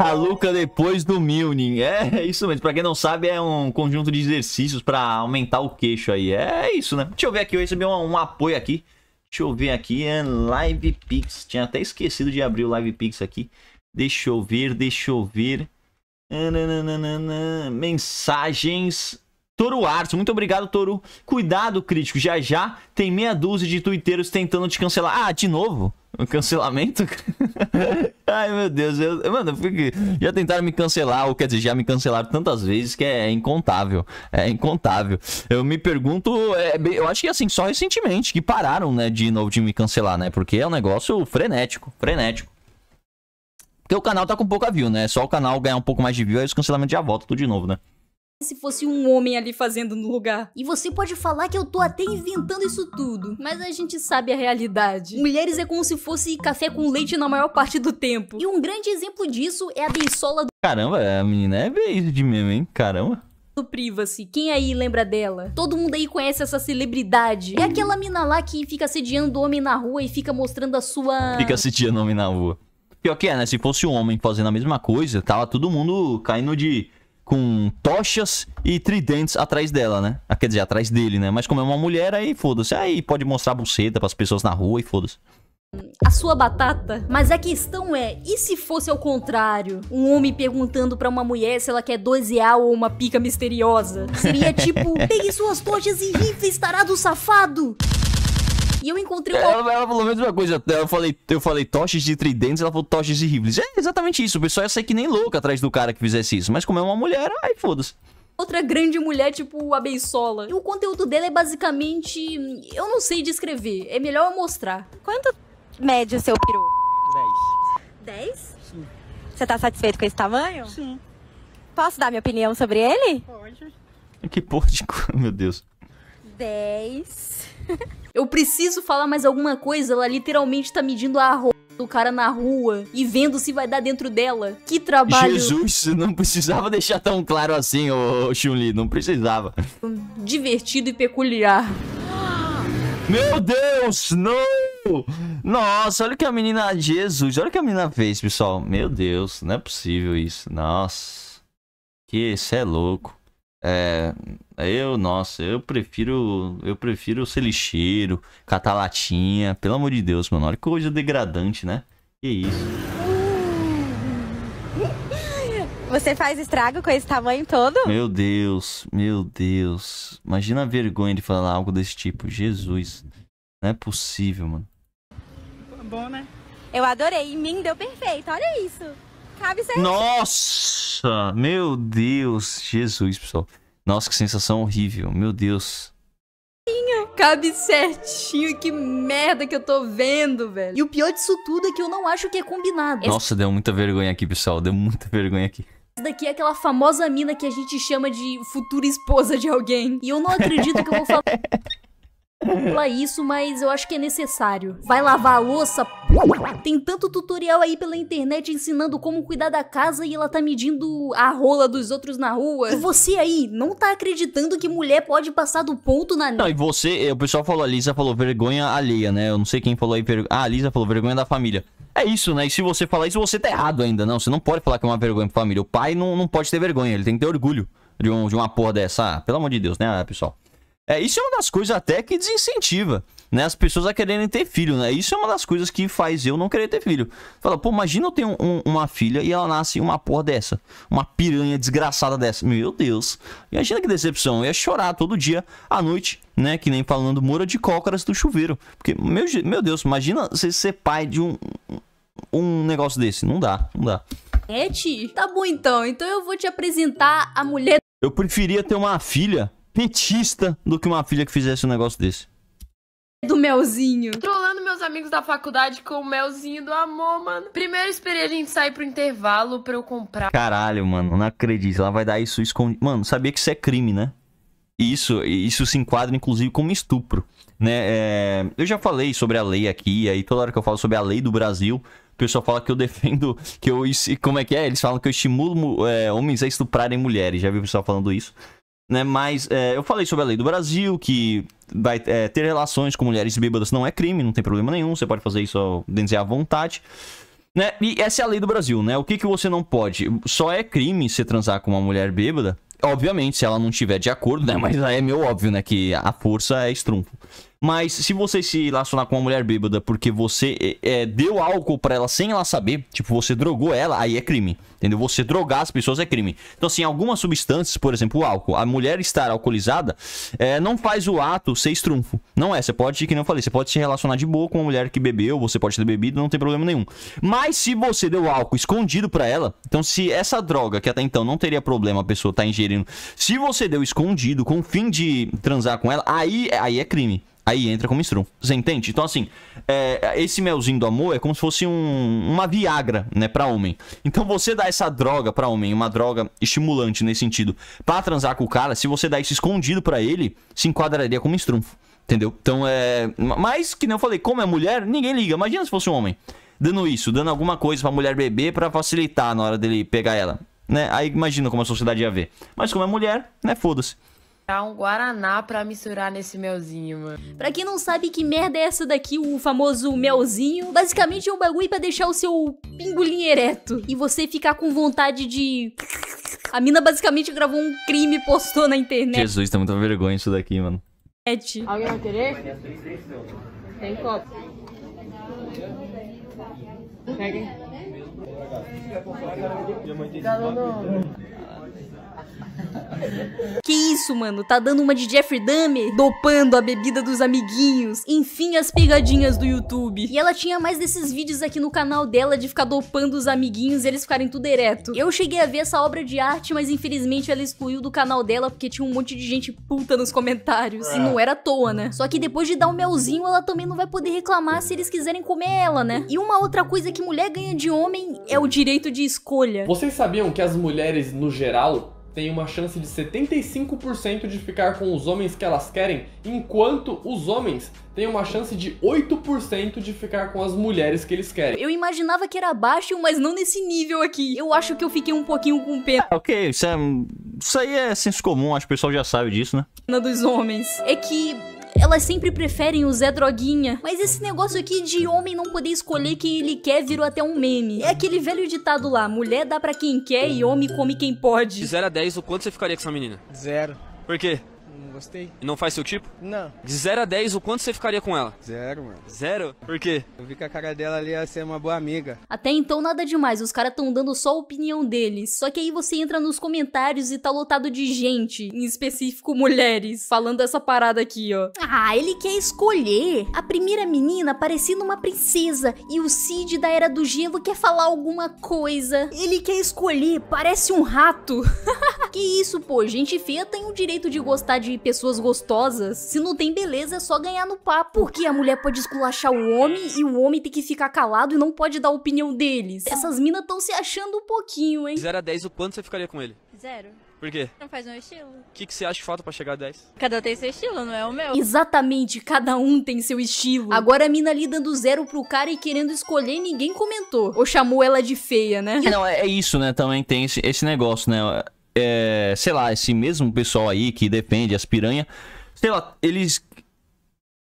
a tá Luca depois do Milning. É, é isso mesmo. Pra quem não sabe, é um conjunto de exercícios pra aumentar o queixo aí. É isso, né? Deixa eu ver aqui. Eu recebi um, um apoio aqui. Deixa eu ver aqui. É Live Pix. Tinha até esquecido de abrir o Live Pix aqui. Deixa eu ver, deixa eu ver. Mensagens. Toro Arts, muito obrigado, Toro. Cuidado, crítico, já já tem meia dúzia de tuiteiros tentando te cancelar. Ah, de novo? O cancelamento? Ai, meu Deus. Eu, mano, eu já tentaram me cancelar, ou quer dizer, já me cancelaram tantas vezes que é incontável. É incontável. Eu me pergunto, é, eu acho que assim, só recentemente que pararam, né, de novo de me cancelar, né? Porque é um negócio frenético, frenético. Porque o canal tá com pouca view, né? Só o canal ganhar um pouco mais de view, aí os cancelamentos já voltam tudo de novo, né? se fosse um homem ali fazendo no lugar. E você pode falar que eu tô até inventando isso tudo, mas a gente sabe a realidade. Mulheres é como se fosse café com leite na maior parte do tempo. E um grande exemplo disso é a beisola do... Caramba, a menina é beijo de mim, hein? Caramba do Privacy. Quem aí lembra dela? Todo mundo aí conhece essa celebridade. É aquela mina lá que fica sediando homem na rua e fica mostrando a sua. Fica sediando homem na rua. Pior que é, né? Se fosse um homem fazendo a mesma coisa, tava todo mundo caindo de com tochas e tridentes atrás dela, né? Ah, quer dizer, atrás dele, né? Mas como é uma mulher, aí foda-se. Aí pode mostrar a buceta pras pessoas na rua e foda-se. A sua batata. Mas a questão é, e se fosse ao contrário? Um homem perguntando para uma mulher se ela quer dozear ou uma pica misteriosa? Seria tipo, pegue suas tochas e rifa estará do safado! E eu encontrei uma... É, ela, ela falou a mesma coisa. Eu falei, eu falei toches de tridentes, ela falou toches de rifles. É exatamente isso. O pessoal ia sair que nem louco atrás do cara que fizesse isso. Mas como é uma mulher, aí foda-se outra grande mulher, tipo a Beisola. E o conteúdo dela é basicamente. Eu não sei descrever. É melhor eu mostrar. Quanto mede o seu peru? 10. 10? Sim. Você tá satisfeito com esse tamanho? Sim. Posso dar minha opinião sobre ele? Pode. É que porra de. Meu Deus. 10. Eu preciso falar mais alguma coisa, ela literalmente tá medindo a roupa do cara na rua e vendo se vai dar dentro dela. Que trabalho. Jesus, não precisava deixar tão claro assim, ô Chun-Li, não precisava. Divertido e peculiar. Meu Deus, não! Nossa, olha o que a menina. Jesus, olha o que a menina fez, pessoal. Meu Deus, não é possível isso. Nossa. Que isso é louco. É, eu, nossa, eu prefiro, eu prefiro ser lixeiro, catar latinha, pelo amor de Deus, mano, olha que coisa degradante, né? Que isso. Você faz estrago com esse tamanho todo? Meu Deus, meu Deus. Imagina a vergonha de falar algo desse tipo. Jesus, não é possível, mano. Bom, né? Eu adorei, em mim deu perfeito, olha isso cabe certinho. Nossa! Meu Deus! Jesus, pessoal. Nossa, que sensação horrível. Meu Deus. Cabe certinho, que merda que eu tô vendo, velho. E o pior disso tudo é que eu não acho que é combinado. Nossa, deu muita vergonha aqui, pessoal. Deu muita vergonha aqui. Essa daqui é aquela famosa mina que a gente chama de futura esposa de alguém. E eu não acredito que eu vou falar. Fala isso, mas eu acho que é necessário. Vai lavar a louça? Tem tanto tutorial aí pela internet ensinando como cuidar da casa e ela tá medindo a rola dos outros na rua. E você aí, não tá acreditando que mulher pode passar do ponto na... Não, e você, eh, o pessoal falou, a Lisa falou vergonha alheia, né? Eu não sei quem falou aí, ver... ah, a Lisa falou vergonha da família. É isso, né? E se você falar isso, você tá errado ainda, não. Você não pode falar que é uma vergonha pra família. O pai não, não pode ter vergonha, ele tem que ter orgulho de, um, de uma porra dessa. Ah, pelo amor de Deus, né, pessoal? É, isso é uma das coisas até que desincentiva, né? As pessoas a quererem ter filho, né? Isso é uma das coisas que faz eu não querer ter filho. Fala, pô, imagina eu tenho um, uma filha e ela nasce uma porra dessa. Uma piranha desgraçada dessa. Meu Deus. Imagina que decepção. Eu ia chorar todo dia, à noite, né? Que nem falando Moura de Cócaras do chuveiro. Porque, meu, meu Deus, imagina você ser pai de um, um negócio desse. Não dá, não dá. É, Tá bom então. Então eu vou te apresentar a mulher. Eu preferia ter uma filha petista do que uma filha que fizesse um negócio desse. Do melzinho. Trolando meus amigos da faculdade com o melzinho do amor, mano. Primeiro esperei a gente sair pro intervalo pra eu comprar. Caralho, mano, não acredito. Ela vai dar isso escondido. Mano, sabia que isso é crime, né? Isso, isso se enquadra, inclusive, como estupro. Né? É... Eu já falei sobre a lei aqui, aí toda hora que eu falo sobre a lei do Brasil, o pessoal fala que eu defendo, que eu. Como é que é? Eles falam que eu estimulo é, homens a estuprarem mulheres. Já vi o pessoal falando isso né? Mas é, eu falei sobre a lei do Brasil, que vai, é, ter relações com mulheres bêbadas não é crime, não tem problema nenhum, você pode fazer isso dentro à vontade. Né? E essa é a lei do Brasil, né? O que, que você não pode? Só é crime você transar com uma mulher bêbada, obviamente, se ela não tiver de acordo, né? Mas aí é meio óbvio, né? Que a força é estrumpo. Mas se você se relacionar com uma mulher bêbada porque você é, é deu álcool para ela sem ela saber, tipo, você drogou ela, aí é crime. Entendeu? Você drogar as pessoas é crime. Então, assim, algumas substâncias, por exemplo, o álcool, a mulher estar alcoolizada, é, não faz o ato ser estrunfo. Não é. Você pode, que não falei, você pode se relacionar de boa com uma mulher que bebeu, você pode ter bebido, não tem problema nenhum. Mas se você deu álcool escondido para ela, então se essa droga, que até então não teria problema a pessoa estar tá ingerindo, se você deu escondido com o fim de transar com ela, aí, é, aí é crime. Aí entra como instrum, Você entende? Então, assim, é, esse melzinho do amor é como se fosse um, uma Viagra, né, pra homem. Então, você dá essa droga pra homem, uma droga estimulante nesse sentido, pra transar com o cara, se você dá isso escondido para ele, se enquadraria como instrum, Entendeu? Então, é. Mas, que nem eu falei, como é mulher, ninguém liga. Imagina se fosse um homem dando isso, dando alguma coisa pra mulher beber para facilitar na hora dele pegar ela. Né? Aí imagina como a sociedade ia ver. Mas como é mulher, né? Foda-se um guaraná pra misturar nesse melzinho, mano. Pra quem não sabe que merda é essa daqui, o famoso melzinho, basicamente é um bagulho pra deixar o seu pingolinho ereto e você ficar com vontade de... A mina basicamente gravou um crime e postou na internet. Jesus, tá muita vergonha isso daqui, mano. Alguém vai querer? Tem copo. Peguem. Tá que isso, mano? Tá dando uma de Jeffrey Dummy? dopando a bebida dos amiguinhos. Enfim, as pegadinhas do YouTube. E ela tinha mais desses vídeos aqui no canal dela de ficar dopando os amiguinhos e eles ficarem tudo ereto. Eu cheguei a ver essa obra de arte, mas infelizmente ela excluiu do canal dela porque tinha um monte de gente puta nos comentários. E é. não era à toa, né? Só que depois de dar o um melzinho, ela também não vai poder reclamar se eles quiserem comer ela, né? E uma outra coisa que mulher ganha de homem é o direito de escolha. Vocês sabiam que as mulheres, no geral, tem uma chance de 75% de ficar com os homens que elas querem, enquanto os homens têm uma chance de 8% de ficar com as mulheres que eles querem. Eu imaginava que era baixo, mas não nesse nível aqui. Eu acho que eu fiquei um pouquinho com pena. Ah, ok, isso, é, isso aí é senso comum, acho que o pessoal já sabe disso, né? Dos homens. É que elas sempre preferem o Zé Droguinha. Mas esse negócio aqui de homem não poder escolher quem ele quer virou até um meme. É aquele velho ditado lá, mulher dá pra quem quer e homem come quem pode. De 0 a 10, o quanto você ficaria com essa menina? Zero. Por quê? não gostei. E não faz seu tipo? Não. De 0 a 10, o quanto você ficaria com ela? Zero, mano. Zero? Por quê? Eu vi que a cara dela ali ia ser uma boa amiga. Até então, nada demais. Os caras tão dando só a opinião deles. Só que aí você entra nos comentários e tá lotado de gente, em específico mulheres, falando essa parada aqui, ó. Ah, ele quer escolher. A primeira menina parecendo uma princesa e o Cid da Era do Gelo quer falar alguma coisa. Ele quer escolher, parece um rato. que isso, pô, gente feia tem o direito de gostar de pessoas gostosas. Se não tem beleza, é só ganhar no papo. Porque a mulher pode esculachar o homem e o homem tem que ficar calado e não pode dar a opinião deles. Essas minas estão se achando um pouquinho, hein? 0 a 10, o quanto você ficaria com ele? Zero. Por quê? Não faz meu estilo. O que, que você acha que falta pra chegar a 10? Cada um tem seu estilo, não é o meu. Exatamente, cada um tem seu estilo. Agora a mina ali dando zero pro cara e querendo escolher, ninguém comentou. Ou chamou ela de feia, né? Não, é, é isso, né? Também tem esse, esse negócio, né? é, sei lá, esse mesmo pessoal aí que defende as piranhas, sei lá, eles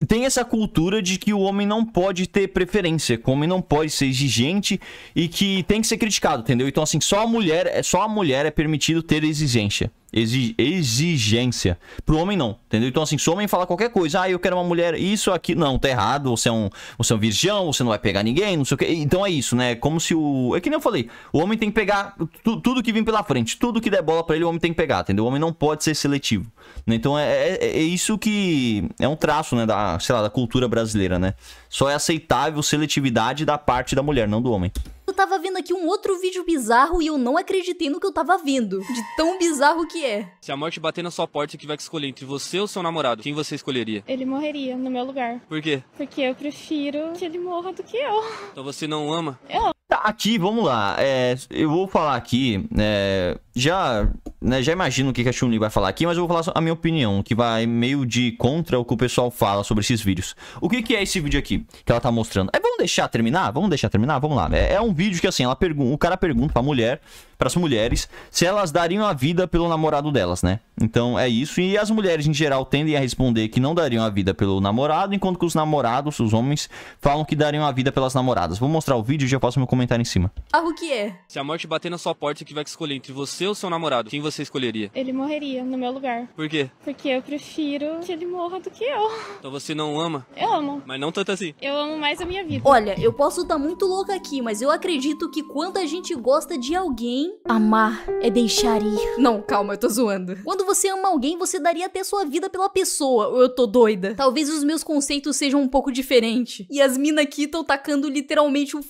têm essa cultura de que o homem não pode ter preferência, que o homem não pode ser exigente e que tem que ser criticado, entendeu? Então assim, só a mulher, é, só a mulher é permitido ter exigência exigência. Pro homem, não, entendeu? Então, assim, se o homem falar qualquer coisa, ah, eu quero uma mulher, isso, aqui, não, tá errado, você é um, você é um virgão, você não vai pegar ninguém, não sei o quê. Então é isso, né? Como se o. É que nem eu falei, o homem tem que pegar tu, tudo que vem pela frente, tudo que der bola para ele, o homem tem que pegar, entendeu? O homem não pode ser seletivo. Né? Então é, é, é, é, isso que é um traço, né, da, sei lá, da cultura brasileira, né? Só é aceitável seletividade da parte da mulher, não do homem. Eu tava vendo aqui um outro vídeo bizarro e eu não acreditei no que eu tava vendo. De tão bizarro que é. Se a morte bater na sua porta, você que que escolher entre você ou seu namorado, quem você escolheria? Ele morreria no meu lugar. Por quê? Porque eu prefiro que ele morra do que eu. Então você não ama? Eu Tá, aqui, vamos lá. É, eu vou falar aqui. É, já, né, já imagino o que a Chun-Li vai falar aqui, mas eu vou falar a minha opinião, que vai meio de contra o que o pessoal fala sobre esses vídeos. O que, que é esse vídeo aqui que ela tá mostrando? É, vamos deixar terminar? Vamos deixar terminar? Vamos lá. É, é um vídeo que assim, ela pergunta o cara pergunta pra mulher para as mulheres se elas dariam a vida pelo namorado delas, né? Então é isso. E as mulheres em geral tendem a responder que não dariam a vida pelo namorado, enquanto que os namorados, os homens, falam que dariam a vida pelas namoradas. Vou mostrar o vídeo e já faço meu comentário em cima. Ah, o que é? Se a morte bater na sua porta, o que vai escolher entre você ou seu namorado? Quem você escolheria? Ele morreria no meu lugar. Por quê? Porque eu prefiro que ele morra do que eu. Então você não ama? Eu amo. Mas não tanto assim. Eu amo mais a minha vida. Olha, eu posso estar tá muito louca aqui, mas eu acredito que quando a gente gosta de alguém, alguém, amar é deixar ir. Não, calma, eu tô zoando. Quando você ama alguém, você daria até sua vida pela pessoa, ou eu tô doida. Talvez os meus conceitos sejam um pouco diferentes. E as minas aqui estão tacando literalmente o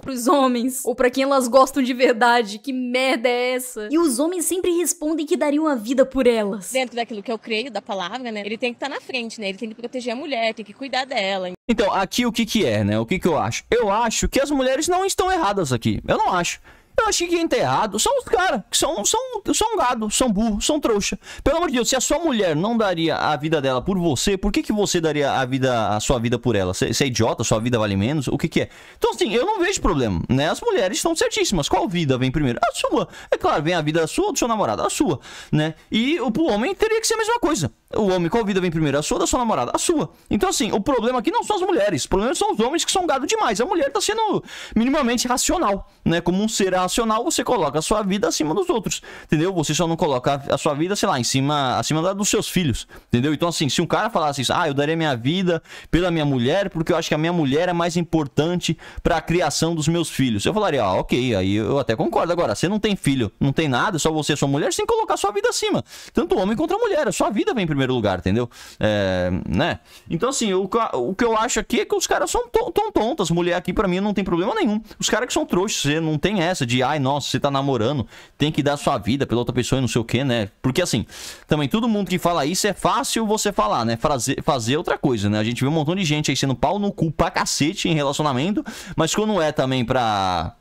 pros homens, ou para quem elas gostam de verdade, que merda é essa? E os homens sempre respondem que dariam a vida por elas. Dentro daquilo que eu creio, da palavra, né? Ele tem que estar tá na frente, né? Ele tem que proteger a mulher, tem que cuidar dela. Então, aqui o que que é, né? O que que eu acho? Eu acho que as mulheres não estão erradas aqui. Eu não acho. Então, eu achei que ia tá errado são os caras, que são, são, são gado, são burro, são trouxa. Pelo amor de Deus, se a sua mulher não daria a vida dela por você, por que, que você daria a, vida, a sua vida por ela? Você é idiota, sua vida vale menos? O que que é? Então, assim, eu não vejo problema, né? As mulheres estão certíssimas. Qual vida vem primeiro? A sua. É claro, vem a vida sua ou do seu namorado? A sua, né? E pro homem teria que ser a mesma coisa. O homem, qual vida vem primeiro? A sua ou da sua namorada? A sua. Então, assim, o problema aqui não são as mulheres. O problema são os homens que são gado demais. A mulher tá sendo minimamente racional, né? Como um ser racional racional, você coloca a sua vida acima dos outros, entendeu? Você só não coloca a sua vida, sei lá, em cima, acima da dos seus filhos, entendeu? Então, assim, se um cara falasse isso, ah, eu daria minha vida pela minha mulher, porque eu acho que a minha mulher é mais importante para a criação dos meus filhos, eu falaria, ah, ok, aí eu até concordo. Agora, você não tem filho, não tem nada, só você e sua mulher, sem colocar a sua vida acima, tanto homem contra mulher, a sua vida vem em primeiro lugar, entendeu? É, né? Então, assim, o, o que eu acho aqui é que os caras são tão tontas, mulher aqui para mim não tem problema nenhum. Os caras que são trouxas, você não tem essa de ai, nossa, você tá namorando, tem que dar sua vida pela outra pessoa e não sei o que, né? Porque assim, também todo mundo que fala isso é fácil você falar, né? Fazer, fazer outra coisa, né? A gente vê um montão de gente aí sendo pau no cu pra cacete em relacionamento, mas quando é também pra.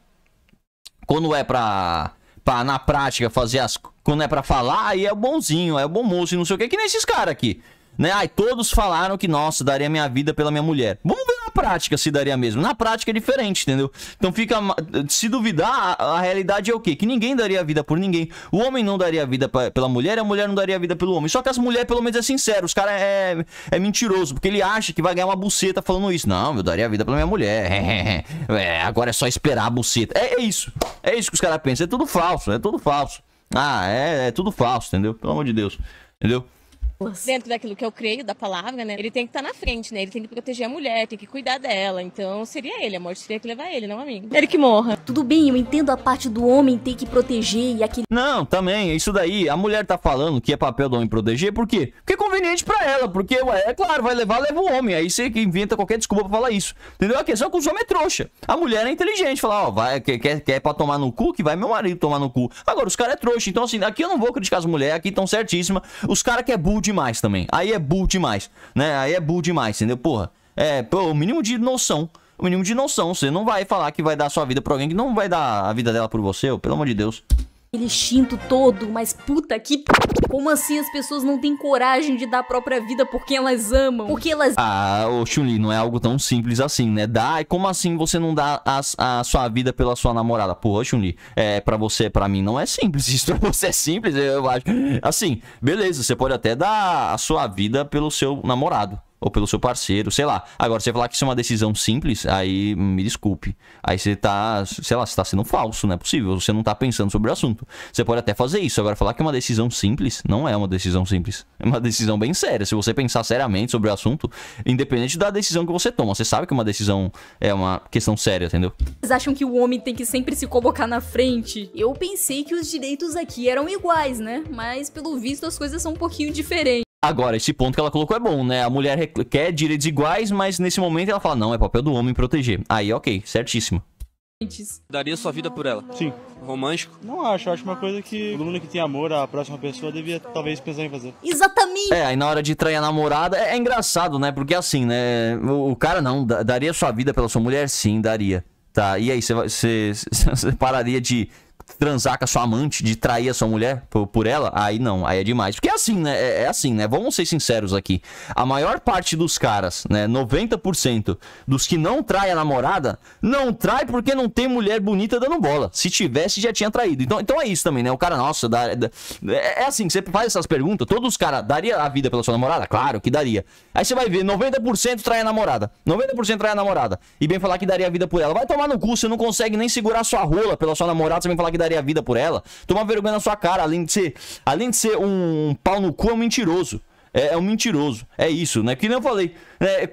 Quando é pra. pra na prática fazer as. Quando é pra falar, aí é o bonzinho, é bom moço e não sei o que, que nem esses caras aqui. Né? Ai, todos falaram que, nossa, daria minha vida pela minha mulher. Vamos ver na prática se daria mesmo. Na prática é diferente, entendeu? Então fica. Se duvidar, a, a realidade é o quê? Que ninguém daria vida por ninguém. O homem não daria vida pra, pela mulher e a mulher não daria vida pelo homem. Só que as mulheres, pelo menos, é sincero. Os caras é, é mentiroso, porque ele acha que vai ganhar uma buceta falando isso. Não, eu daria vida pela minha mulher. É, agora é só esperar a buceta. É, é isso. É isso que os caras pensam. É tudo falso, é tudo falso. Ah, é, é tudo falso, entendeu? Pelo amor de Deus. Entendeu? Nossa. dentro daquilo que eu creio da palavra, né? Ele tem que estar tá na frente, né? Ele tem que proteger a mulher, tem que cuidar dela. Então seria ele, a morte teria que levar ele, não a mim. Ele que morra. Tudo bem, eu entendo a parte do homem ter que proteger e aquele. Não, também, é isso daí. A mulher tá falando que é papel do homem proteger, por quê? Porque é conveniente para ela, porque, ué, é claro, vai levar, leva o homem. Aí você inventa qualquer desculpa pra falar isso. Entendeu? A questão é que o homem é trouxa. A mulher é inteligente, falar ó, vai, quer, quer pra tomar no cu, que vai meu marido tomar no cu. Agora, os caras é trouxa. Então, assim, aqui eu não vou criticar as mulheres, aqui estão certíssima. Os caras que é bull demais também. Aí é burro demais, né? Aí é burro demais, entendeu? Porra, é, pô, o mínimo de noção. O mínimo de noção. Você não vai falar que vai dar sua vida pra alguém que não vai dar a vida dela por você, pelo amor de Deus. Ele instinto todo, mas puta que. Como assim as pessoas não têm coragem de dar a própria vida porque elas amam? Porque elas. Ah, ô Chunli não é algo tão simples assim, né? Dá, como assim você não dá a, a sua vida pela sua namorada? Porra, Chunli, é para você, para mim não é simples. Isso pra você é simples, eu acho. Assim, beleza, você pode até dar a sua vida pelo seu namorado ou pelo seu parceiro, sei lá. Agora, você falar que isso é uma decisão simples, aí me desculpe. Aí você tá, sei lá, você tá sendo falso, não é possível. Você não tá pensando sobre o assunto. Você pode até fazer isso. Agora, falar que é uma decisão simples, não é uma decisão simples. É uma decisão bem séria. Se você pensar seriamente sobre o assunto, independente da decisão que você toma, você sabe que uma decisão é uma questão séria, entendeu? Vocês acham que o homem tem que sempre se colocar na frente? Eu pensei que os direitos aqui eram iguais, né? Mas pelo visto as coisas são um pouquinho diferentes. Agora, esse ponto que ela colocou é bom, né? A mulher quer direitos iguais, mas nesse momento ela fala, não, é papel do homem proteger. Aí, ok, certíssimo. Daria sua vida por ela? Sim. Romântico? Não acho, acho uma coisa que o aluno que tem amor à próxima pessoa devia talvez pensar em fazer. Exatamente! É, aí na hora de trair a namorada é, é engraçado, né? Porque assim, né? O, o cara não, daria sua vida pela sua mulher? Sim, daria. Tá, e aí, você pararia de transar com a sua amante, de trair a sua mulher por, por, ela, aí não, aí é demais. Porque é assim, né? É, é, assim, né? Vamos ser sinceros aqui. A maior parte dos caras, né? 90% dos que não trai a namorada, não trai porque não tem mulher bonita dando bola. Se tivesse, já tinha traído. Então, então é isso também, né? O cara, nossa, dá, dá, é, é assim, você faz essas perguntas, todos os caras daria a vida pela sua namorada? Claro que daria. Aí você vai ver, 90% trai a namorada, 90% trai a namorada, e bem falar que daria a vida por ela. Vai tomar no cu, você não consegue nem segurar sua rola pela sua namorada, você vem falar falar que daria vida por ela. Tomar vergonha na sua cara, além de ser, além de ser um pau no cu, é um mentiroso. É, é um mentiroso. É isso, né? Que nem eu falei. É,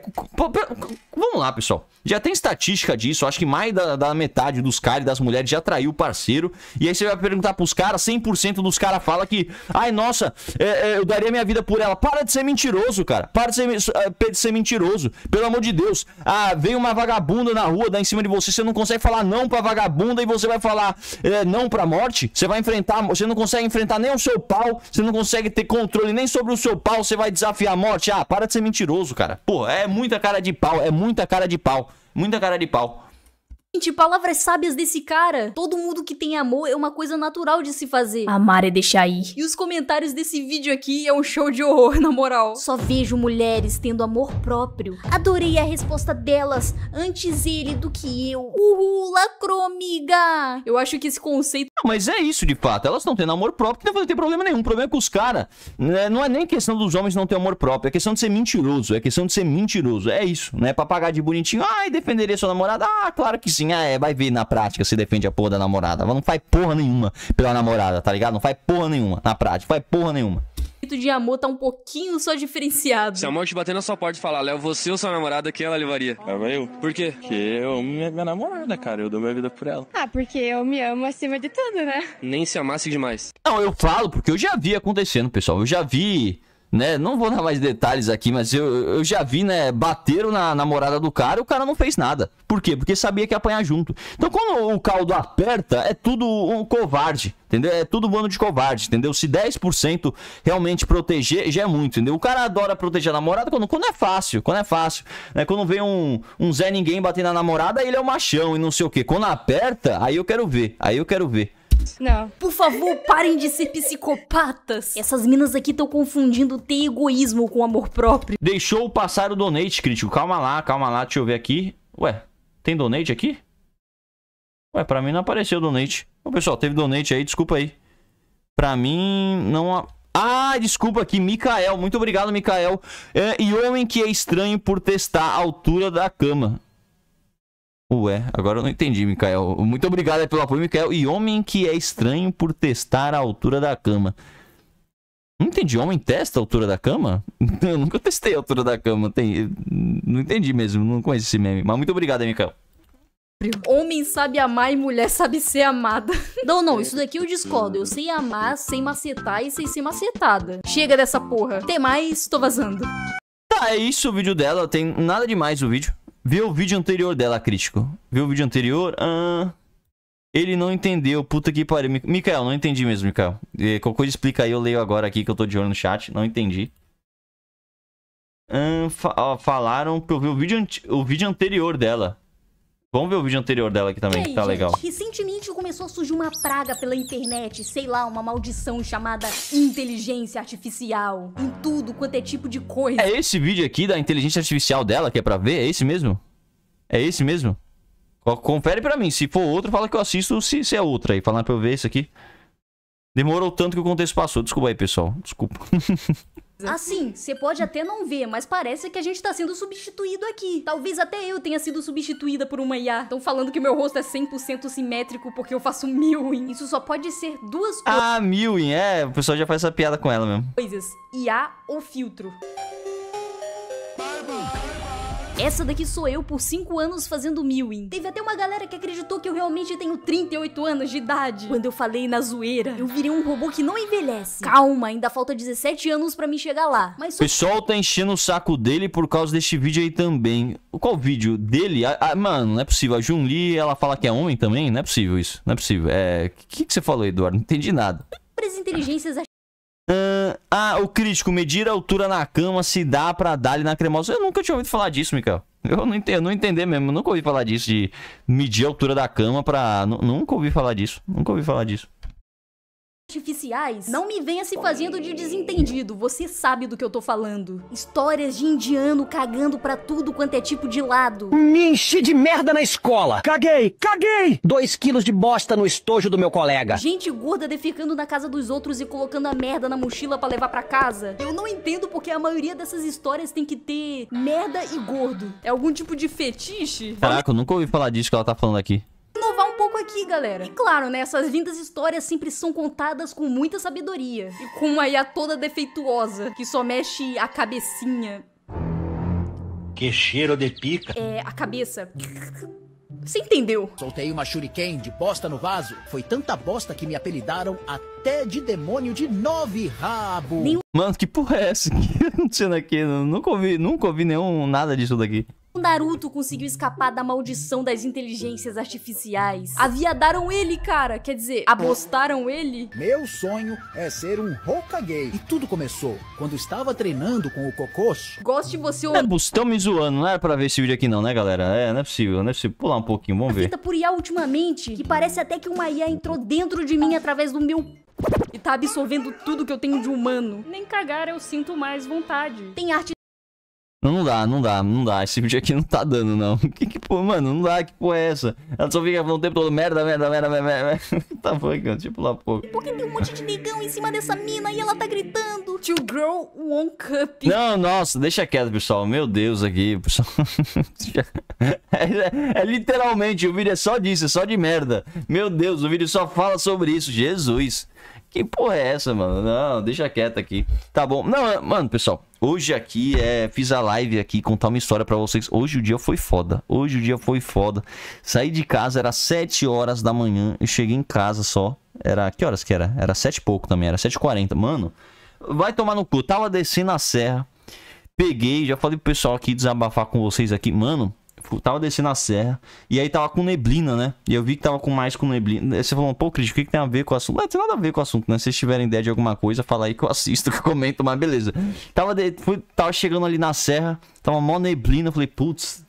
vamos lá, pessoal. Já tem estatística disso. Acho que mais da, da, metade dos caras e das mulheres já traiu o parceiro. E aí você vai perguntar pros caras, 100% dos caras fala que... Ai, nossa, é, é, eu daria minha vida por ela. Para de ser mentiroso, cara. Para de ser, é, de ser mentiroso. Pelo amor de Deus. Ah, veio uma vagabunda na rua, dá em cima de você. Você não consegue falar não pra vagabunda e você vai falar é, não pra morte. Você vai enfrentar... Você não consegue enfrentar nem o seu pau. Você não consegue ter controle nem sobre o seu pau. Você vai desafiar a morte. Ah, para de ser mentiroso, cara. Pô, é muita cara de pau, é muita cara de pau, muita cara de pau. Gente, palavras sábias desse cara. Todo mundo que tem amor é uma coisa natural de se fazer. Amar é deixar ir. E os comentários desse vídeo aqui é um show de horror, na moral. Só vejo mulheres tendo amor próprio. Adorei a resposta delas. Antes ele do que eu. Uhul, lacrou, Eu acho que esse conceito... Não, mas é isso, de fato. Elas não tendo amor próprio, que então não vai ter problema nenhum. O problema é com os caras. Né, não é nem questão dos homens não ter amor próprio. É questão de ser mentiroso. É questão de ser mentiroso. É isso, né? Pra pagar de bonitinho. Ai, defenderia sua namorada. Ah, claro que sim. Assim, ah, é, vai ver na prática se defende a porra da namorada. Ela não faz porra nenhuma pela namorada, tá ligado? Não faz porra nenhuma na prática, não faz porra nenhuma O de amor tá um pouquinho só diferenciado. Se a morte bater na sua porta e falar, Léo, você ou sua namorada, quem ela levaria? Ela ah, eu. Por quê? Porque eu amo minha, minha, namorada, cara. Eu dou minha vida por ela. Ah, porque eu me amo acima de tudo, né? Nem se amasse demais. Não, eu falo porque eu já vi acontecendo, pessoal. Eu já vi né? Não vou dar mais detalhes aqui, mas eu, eu já vi, né? Bateram na namorada do cara e o cara não fez nada. Por quê? Porque sabia que ia apanhar junto. Então, quando o caldo aperta, é tudo um covarde, entendeu? É tudo bando de covarde, entendeu? Se 10% realmente proteger, já é muito, entendeu? O cara adora proteger a namorada quando, quando é fácil, quando é fácil. Né? Quando vem um, um Zé Ninguém bater na namorada, ele é o machão e não sei o que Quando aperta, aí eu quero ver, aí eu quero ver. Não. Por favor, parem de ser psicopatas. Essas minas aqui estão confundindo ter egoísmo com amor próprio. Deixou passar o donate, crítico. Calma lá, calma lá, deixa eu ver aqui. Ué, tem donate aqui? Ué, pra mim não apareceu donate. Ô, pessoal, teve donate aí, desculpa aí. Pra mim, não... Ah, desculpa aqui, Mikael. Muito obrigado, Mikael. É, e homem que é estranho por testar a altura da cama. Ué, agora eu não entendi, Mikael. Muito obrigado pelo apoio, Mikael. E homem que é estranho por testar a altura da cama. Não entendi. Homem testa a altura da cama? Eu nunca testei a altura da cama. Tem... Não entendi mesmo. Não conheço esse meme. Mas muito obrigado, hein, Mikael. Homem sabe amar e mulher sabe ser amada. Não, não, isso daqui eu discordo. Eu sei amar sem macetar e sem ser macetada. Chega dessa porra. Tem mais, tô vazando. Tá, é isso o vídeo dela. Tem nada demais o vídeo. Vê o vídeo anterior dela, crítico. Vê o vídeo anterior. Ah, ele não entendeu. Puta que pariu. Mikael, não entendi mesmo, Mikael. É, qualquer coisa explica aí, eu leio agora aqui que eu tô de olho no chat. Não entendi. Ah, fa ó, falaram pra eu ver o vídeo, o vídeo anterior dela. Vamos ver o vídeo anterior dela aqui também, que tá gente, legal. Recentemente começou a surgir uma praga pela internet, sei lá, uma maldição chamada inteligência artificial. Em tudo quanto é tipo de coisa. É esse vídeo aqui da inteligência artificial dela que é pra ver? É esse mesmo? É esse mesmo? Confere pra mim. Se for outro, fala que eu assisto se, se é outra aí. Falando pra eu ver isso aqui. Demorou tanto que o contexto passou. Desculpa aí, pessoal. Desculpa. Assim, você pode até não ver, mas parece que a gente tá sendo substituído aqui. Talvez até eu tenha sido substituída por uma IA. Estão falando que meu rosto é 100% simétrico porque eu faço milwin. Isso só pode ser duas coisas. Ah, milwin, é. O pessoal já faz essa piada com ela mesmo. Coisas. IA ou filtro. Essa daqui sou eu por 5 anos fazendo mewing. Teve até uma galera que acreditou que eu realmente tenho 38 anos de idade. Quando eu falei na zoeira, eu virei um robô que não envelhece. Calma, ainda falta 17 anos pra mim chegar lá. Mas só... O pessoal tá enchendo o saco dele por causa deste vídeo aí também. Qual vídeo? Dele? Ah, ah, mano, não é possível. A Jun-Li, ela fala que é homem também? Não é possível isso. Não é possível. É... O que, que você falou, Eduardo? Não entendi nada. As inteligências Uh, ah, o crítico, medir a altura na cama se dá pra dar na cremosa. Eu nunca tinha ouvido falar disso, Mikael. Eu não entendi, eu não entendi mesmo, eu nunca ouvi falar disso, de medir a altura da cama pra... N nunca ouvi falar disso, nunca ouvi falar disso artificiais. Não me venha se fazendo de desentendido, você sabe do que eu tô falando. Histórias de indiano cagando pra tudo quanto é tipo de lado. Me enchi de merda na escola. Caguei, caguei! Dois quilos de bosta no estojo do meu colega. Gente gorda defecando na casa dos outros e colocando a merda na mochila para levar para casa. Eu não entendo porque a maioria dessas histórias tem que ter merda e gordo. É algum tipo de fetiche? Caraca, eu nunca ouvi falar disso que ela tá falando aqui aqui, galera. E claro, né, essas lindas histórias sempre são contadas com muita sabedoria. E com uma IA toda defeituosa, que só mexe a cabecinha. Que cheiro de pica. É, a cabeça. Você entendeu? Soltei uma shuriken de bosta no vaso. Foi tanta bosta que me apelidaram até de demônio de nove rabos. Nenhum... Mano, que porra é essa? que acontecendo aqui? Nunca ouvi, nunca ouvi nenhum nada disso daqui. O Naruto conseguiu escapar da maldição das inteligências artificiais. Aviadaram ele, cara. Quer dizer, apostaram ele. Meu sonho é ser um Hokage. E tudo começou quando estava treinando com o Kokoshi. Goste você ou... É, estão me zoando. Não era pra ver esse vídeo aqui não, né, galera? É, não é possível. Não é possível. Pular um pouquinho, vamos ver. Feita por IA ultimamente, que parece até que uma IA entrou dentro de mim através do meu e tá absorvendo tudo que eu tenho de humano. Nem cagar eu sinto mais vontade. Tem arte não dá, não dá, não dá. Esse vídeo aqui não tá dando, não. Que que pô, mano? Não dá, que porra é essa? Ela só fica falando o tempo todo, merda, merda, merda, merda, merda. tá bom, tipo lá pouco. que tem um monte de negão em cima dessa mina e ela tá gritando. To grow one cup. Não, nossa, deixa quieto, pessoal. Meu Deus, aqui, pessoal. é, é, é, literalmente, o vídeo é só disso, é só de merda. Meu Deus, o vídeo só fala sobre isso. Jesus. Que porra é essa, mano? Não, deixa quieto aqui. Tá bom. Não, é, mano, pessoal, hoje aqui é. Fiz a live aqui contar uma história para vocês. Hoje o dia foi foda. Hoje o dia foi foda. Saí de casa, era 7 horas da manhã. E cheguei em casa só. Era. Que horas que era? Era 7 e pouco também, era 7 e 40 Mano, vai tomar no cu. Tava descendo a serra. Peguei, já falei pro pessoal aqui desabafar com vocês aqui. Mano, Tipo, tava descendo a serra e aí tava com neblina, né? E eu vi que tava com mais com neblina. Aí você falou, pô, Cris, o que, que tem a ver com o assunto? Não, tem nada a ver com o assunto, né? Se vocês tiverem ideia de alguma coisa, fala aí que eu assisto, que eu comento, mas beleza. Tava, de... Fui... tava chegando ali na serra, tava mó neblina, eu falei, putz,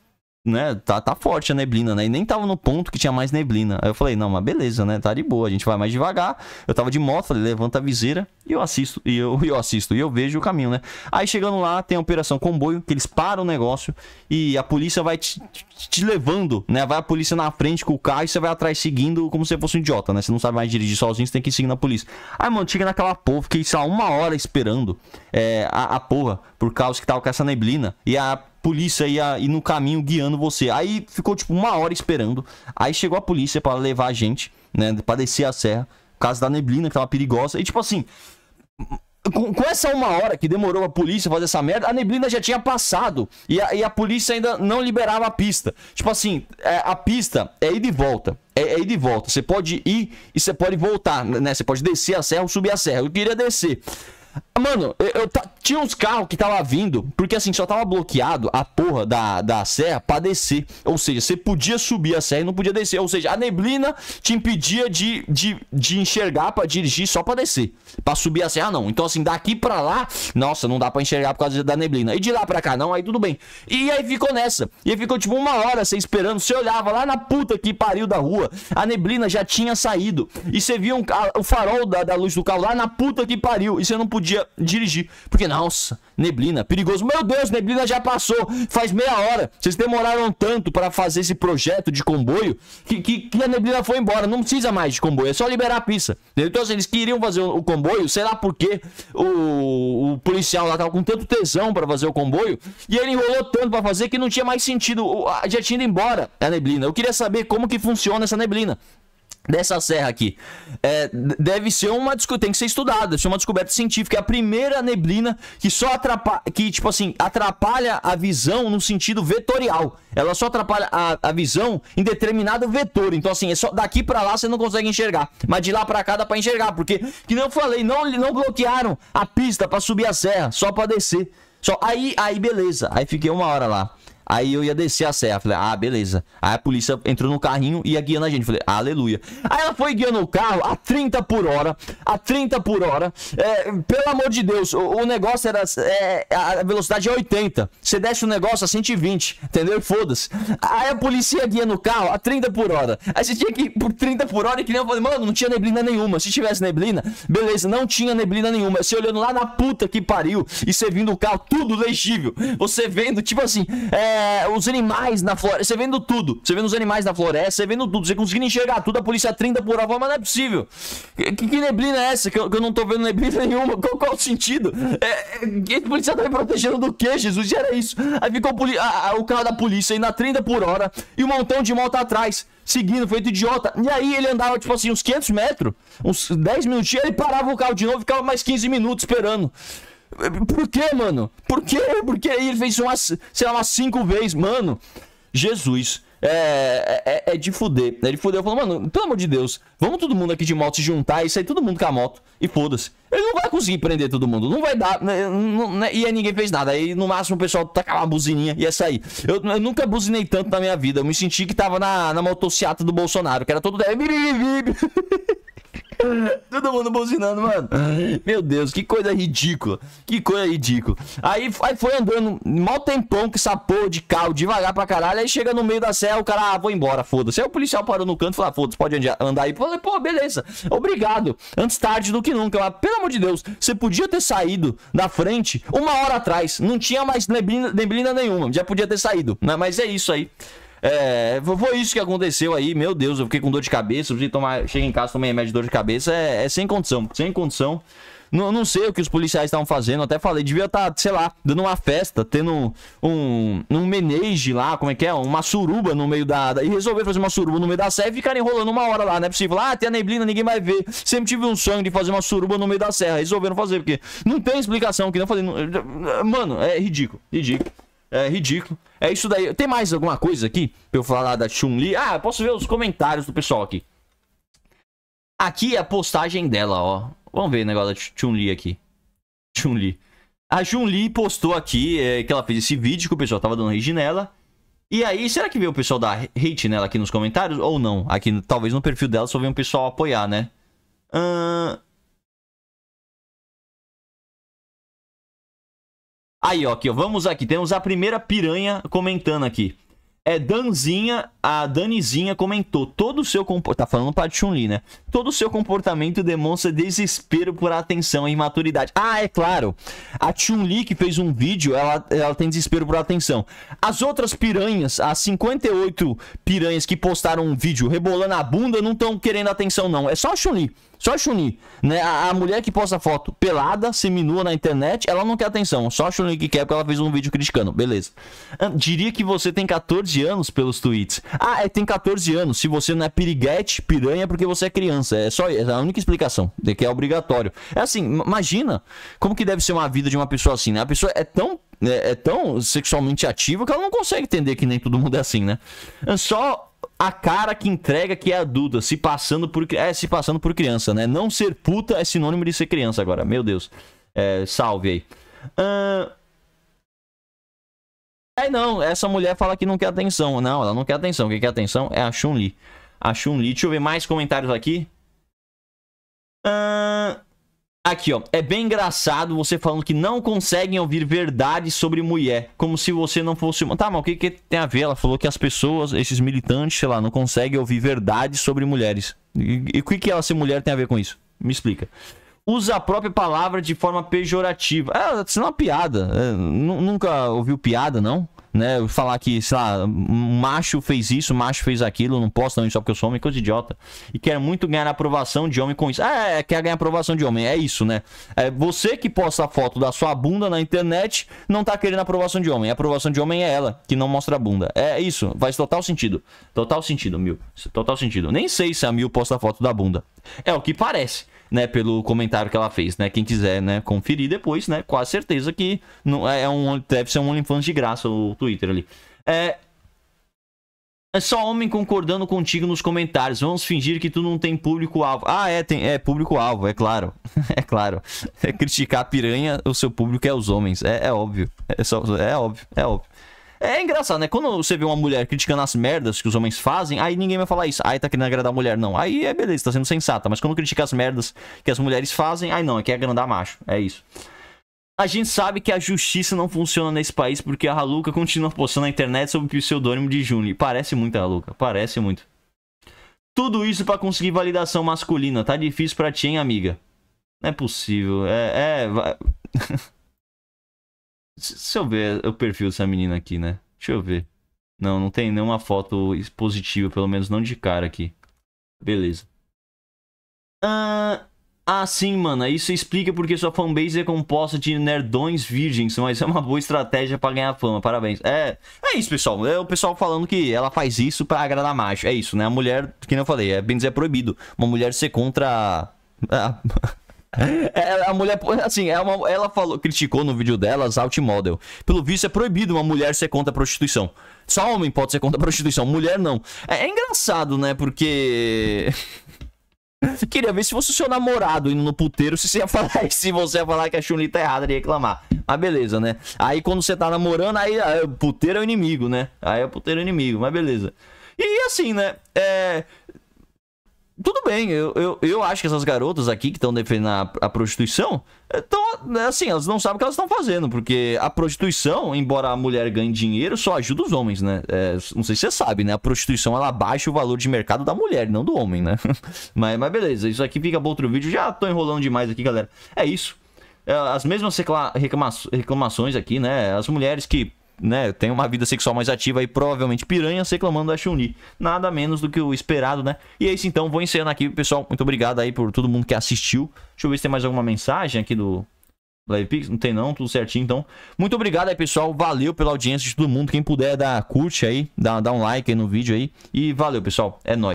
né, tá, tá forte a neblina, né? E nem tava no ponto que tinha mais neblina. Aí eu falei, não, mas beleza, né? Tá de boa, a gente vai mais devagar. Eu tava de moto, falei, levanta a viseira e eu assisto, e eu, eu assisto, e eu vejo o caminho, né? Aí chegando lá, tem a operação comboio, que eles param o negócio e a polícia vai te, te, te levando, né? Vai a polícia na frente com o carro e você vai atrás seguindo como se você fosse um idiota, né? Você não sabe mais dirigir sozinho, você tem que seguir na polícia. Aí, mano, chega naquela porra, fiquei, só uma hora esperando é, a, a porra, por causa que tava com essa neblina. E a polícia ia, ir no caminho guiando você. Aí ficou tipo uma hora esperando. Aí chegou a polícia para levar a gente, né? Pra descer a serra. Por causa da neblina, que tava perigosa. E tipo assim. Com, com, essa uma hora que demorou a polícia fazer essa merda, a neblina já tinha passado. E a, e a polícia ainda não liberava a pista. Tipo assim, é, a pista é ir de volta. É, é ir de volta. Você pode ir e você pode voltar, né? Você pode descer a serra ou subir a serra. Eu queria descer. Ah, mano, eu, eu tinha uns carros que tava vindo, porque assim, só tava bloqueado a porra da, da serra pra descer. Ou seja, você podia subir a serra e não podia descer. Ou seja, a neblina te impedia de, de, de enxergar pra dirigir só pra descer. Pra subir a serra, não. Então, assim, daqui pra lá, nossa, não dá pra enxergar por causa da neblina. E de lá pra cá, não, aí tudo bem. E aí ficou nessa. E aí ficou tipo uma hora você esperando. Você olhava lá na puta que pariu da rua. A neblina já tinha saído. E você via um, a, o farol da, da luz do carro lá na puta que pariu. E você não podia podia dirigir. Porque, nossa, neblina, perigoso. Meu Deus, neblina já passou. Faz meia hora. Vocês demoraram tanto para fazer esse projeto de comboio que, que, que, a neblina foi embora. Não precisa mais de comboio, é só liberar a pista. Então, assim, eles queriam fazer o comboio, sei lá porque o, o policial lá tava com tanto tesão para fazer o comboio. E ele enrolou tanto para fazer que não tinha mais sentido. Já tinha ido embora a neblina. Eu queria saber como que funciona essa neblina dessa serra aqui. É, deve ser uma descoberta, tem que ser estudada, deve ser uma descoberta científica. É a primeira neblina que só atrapalha, que tipo assim, atrapalha a visão no sentido vetorial. Ela só atrapalha a, a visão em determinado vetor. Então assim, é só daqui para lá você não consegue enxergar, mas de lá para cá dá para enxergar, porque que não falei, não não bloquearam a pista para subir a serra, só para descer. Só aí, aí beleza. Aí fiquei uma hora lá. Aí eu ia descer a serra. Falei, ah, beleza. Aí a polícia entrou no carrinho e ia guiando a gente. Falei, aleluia. Aí ela foi guiando o carro a 30 por hora. A 30 por hora. É, pelo amor de Deus, o, o negócio era. É, a velocidade é 80. Você desce o negócio a 120. Entendeu? Foda-se. Aí a polícia ia guiando o carro a 30 por hora. Aí você tinha que ir por 30 por hora e que nem eu falei, mano, não tinha neblina nenhuma. Se tivesse neblina, beleza, não tinha neblina nenhuma. Você olhando lá na puta que pariu e você vindo o carro, tudo legível. Você vendo, tipo assim, é. É, os animais na floresta. Você vendo tudo. Você vendo os animais na floresta, você vendo tudo. Você conseguindo enxergar tudo, a polícia 30 por hora. Mas não é possível. Que, que neblina é essa? Que eu, que eu, não tô vendo neblina nenhuma. Qual, qual o sentido? É, é, a polícia tá me protegendo do que, Jesus? E era isso. Aí ficou a, a, o carro da polícia indo a 30 por hora e um montão de moto atrás seguindo, feito idiota. E aí ele andava, tipo assim, uns 500 metros, uns 10 minutinhos, ele parava o carro de novo, ficava mais 15 minutos esperando. Por que, mano? Por que? Por que ele fez umas, sei lá, umas cinco vezes, mano? Jesus. É, é, é de fuder. É de fuder. Eu falo, mano, pelo amor de Deus, vamos todo mundo aqui de moto se juntar e sair todo mundo com a moto. E foda-se. Ele não vai conseguir prender todo mundo. Não vai dar. Né, não, né, e aí ninguém fez nada. Aí no máximo o pessoal tacava uma buzininha e ia sair. Eu, eu, nunca buzinei tanto na minha vida. Eu me senti que tava na, na motocicleta do Bolsonaro, que era todo. É, Todo mundo buzinando, mano. Meu Deus, que coisa ridícula. Que coisa ridícula. Aí, aí foi andando mal tempão que essa porra de carro devagar pra caralho. Aí chega no meio da serra, o cara, ah, vou embora, foda-se. Aí o policial parou no canto e falou, ah, foda-se, pode andar aí. falei, pô, beleza, obrigado. Antes tarde do que nunca. Mas, pelo amor de Deus, você podia ter saído da frente uma hora atrás. Não tinha mais neblina, neblina nenhuma. Já podia ter saído, né? Mas é isso aí. É, foi isso que aconteceu aí, meu Deus, eu fiquei com dor de cabeça, preciso tomar, chega em casa, tomei remédio de dor de cabeça, é, é sem condição, sem condição. Não, não sei o que os policiais estavam fazendo, até falei, devia estar, tá, sei lá, dando uma festa, tendo um, um menege lá, como é que é? Uma suruba no meio da. E resolver fazer uma suruba no meio da serra e ficar enrolando uma hora lá, não é possível. Ah, tem a neblina, ninguém vai ver. Sempre tive um sonho de fazer uma suruba no meio da serra, resolveram fazer, porque não tem explicação que não fazer. Mano, é ridículo, ridículo. É ridículo. É isso daí. Tem mais alguma coisa aqui pra eu falar da Chun-Li? Ah, posso ver os comentários do pessoal aqui. Aqui é a postagem dela, ó. Vamos ver o negócio da Chun-Li aqui. Chun-Li. A Chun-Li postou aqui é, que ela fez esse vídeo que o pessoal tava dando hate nela. E aí, será que veio o pessoal dar hate nela aqui nos comentários? Ou não? Aqui, talvez no perfil dela só veio um pessoal apoiar, né? Ahn... Uh... Aí, ó, aqui, ó, vamos aqui. Temos a primeira piranha comentando aqui. É Danzinha, a Danizinha comentou. Todo o seu comportamento. Tá falando pra Chun-Li, né? Todo o seu comportamento demonstra desespero por atenção e imaturidade. Ah, é claro. A Chun-Li que fez um vídeo, ela, ela tem desespero por atenção. As outras piranhas, as 58 piranhas que postaram um vídeo rebolando a bunda, não estão querendo atenção, não. É só a Chun-Li. Só a chun né? A, a, mulher que posta foto pelada, seminua na internet, ela não quer atenção. Só a chun que quer porque ela fez um vídeo criticando. Beleza. Diria que você tem 14 anos pelos tweets. Ah, é, tem 14 anos. Se você não é piriguete, piranha, é porque você é criança. É só é a única explicação. De que é obrigatório. É assim, imagina como que deve ser uma vida de uma pessoa assim, né? A pessoa é tão é, é, tão sexualmente ativa que ela não consegue entender que nem todo mundo é assim, né? Só a cara que entrega que é adulta, se passando por é se passando por criança, né? Não ser puta é sinônimo de ser criança agora. Meu Deus. É, salve aí. Uh... É, não, essa mulher fala que não quer atenção. Não, ela não quer atenção. Quem quer atenção é a Chun-Li. A Chun-Li. Deixa eu ver mais comentários aqui. Uh... Aqui, ó. É bem engraçado você falando que não conseguem ouvir verdade sobre mulher. Como se você não fosse uma. Tá, mas o que, que tem a ver? Ela falou que as pessoas, esses militantes, sei lá, não conseguem ouvir verdade sobre mulheres. E, o que, que é ela ser mulher tem a ver com isso? Me explica. Usa a própria palavra de forma pejorativa. Ah, isso é uma piada. É, nunca ouviu piada, não? né? Falar que, sei lá, macho fez isso, macho fez aquilo, não posso também só porque eu sou homem, coisa idiota. E quer muito ganhar aprovação de homem com isso. Ah, é, quer ganhar aprovação de homem, é isso, né? É você que posta a foto da sua bunda na internet, não tá querendo aprovação de homem. A aprovação de homem é ela, que não mostra a bunda. É isso, faz total sentido. Total sentido, Mil. Total sentido. Nem sei se a Mil posta a foto da bunda. É o que parece né, pelo comentário que ela fez, né? Quem quiser, né, conferir depois, né? Quase certeza que não é, é um deve ser um OnlyFans de graça o Twitter ali. É, é só homem concordando contigo nos comentários. Vamos fingir que tu não tem público-alvo. Ah, é, tem, é público-alvo, é claro. é claro. É criticar a piranha, o seu público é os homens. É, é óbvio. É, só, é óbvio, é óbvio. É, é engraçado, né? Quando você vê uma mulher criticando as merdas que os homens fazem, aí ninguém vai falar isso. Aí tá querendo agradar a mulher, não. Aí é beleza, tá sendo sensata. Mas quando critica as merdas que as mulheres fazem, aí não, é quer é agrandar macho. É isso. A gente sabe que a justiça não funciona nesse país porque a Haluca continua postando na internet sobre o pseudônimo de Juni. Parece muito a Haluca, parece muito. Tudo isso para conseguir validação masculina. Tá difícil pra ti, hein, amiga? Não é possível. É. é... Deixa eu ver o perfil dessa menina aqui, né? Deixa eu ver. Não, não tem nenhuma foto positiva, pelo menos não de cara aqui. Beleza. Ah, ah, sim, mano. Isso explica porque sua fanbase é composta de nerdões virgens, mas é uma boa estratégia para ganhar fama. Parabéns. É, é isso, pessoal. É o pessoal falando que ela faz isso para agradar macho. É isso, né? A mulher, que eu falei, é bem dizer é proibido. Uma mulher ser contra. Ah. É, é, a mulher, assim, é uma, ela falou, criticou no vídeo dela as model. Pelo visto, é proibido uma mulher ser contra a prostituição. Só homem pode ser contra a prostituição, mulher não. É, é engraçado, né? Porque. Queria ver se fosse o seu namorado indo no puteiro, se você ia falar, se você ia falar que a Chun-Li tá errada e reclamar. Mas beleza, né? Aí quando você tá namorando, aí, aí o puteiro é o inimigo, né? Aí o puteiro é o inimigo, mas beleza. E assim, né? É, tudo bem, eu, eu, eu acho que essas garotas aqui que estão defendendo a, a prostituição, então, assim, elas não sabem o que elas estão fazendo, porque a prostituição, embora a mulher ganhe dinheiro, só ajuda os homens, né? É, não sei se você sabe, né? A prostituição, ela baixa o valor de mercado da mulher, não do homem, né? mas, mas beleza, isso aqui fica para outro vídeo, já tô enrolando demais aqui, galera. É isso. É, as mesmas reclama reclamações aqui, né? As mulheres que né, tem uma vida sexual mais ativa e provavelmente piranhas reclamando da Chun-Li. Nada menos do que o esperado, né? E é isso então, vou encerrando aqui, pessoal. Muito obrigado aí por todo mundo que assistiu. Deixa eu ver se tem mais alguma mensagem aqui do LivePix. Não tem não, tudo certinho então. Muito obrigado aí, pessoal. Valeu pela audiência de todo mundo. Quem puder, dá curte aí, dá, dá um like aí no vídeo aí. E valeu, pessoal. É nóis.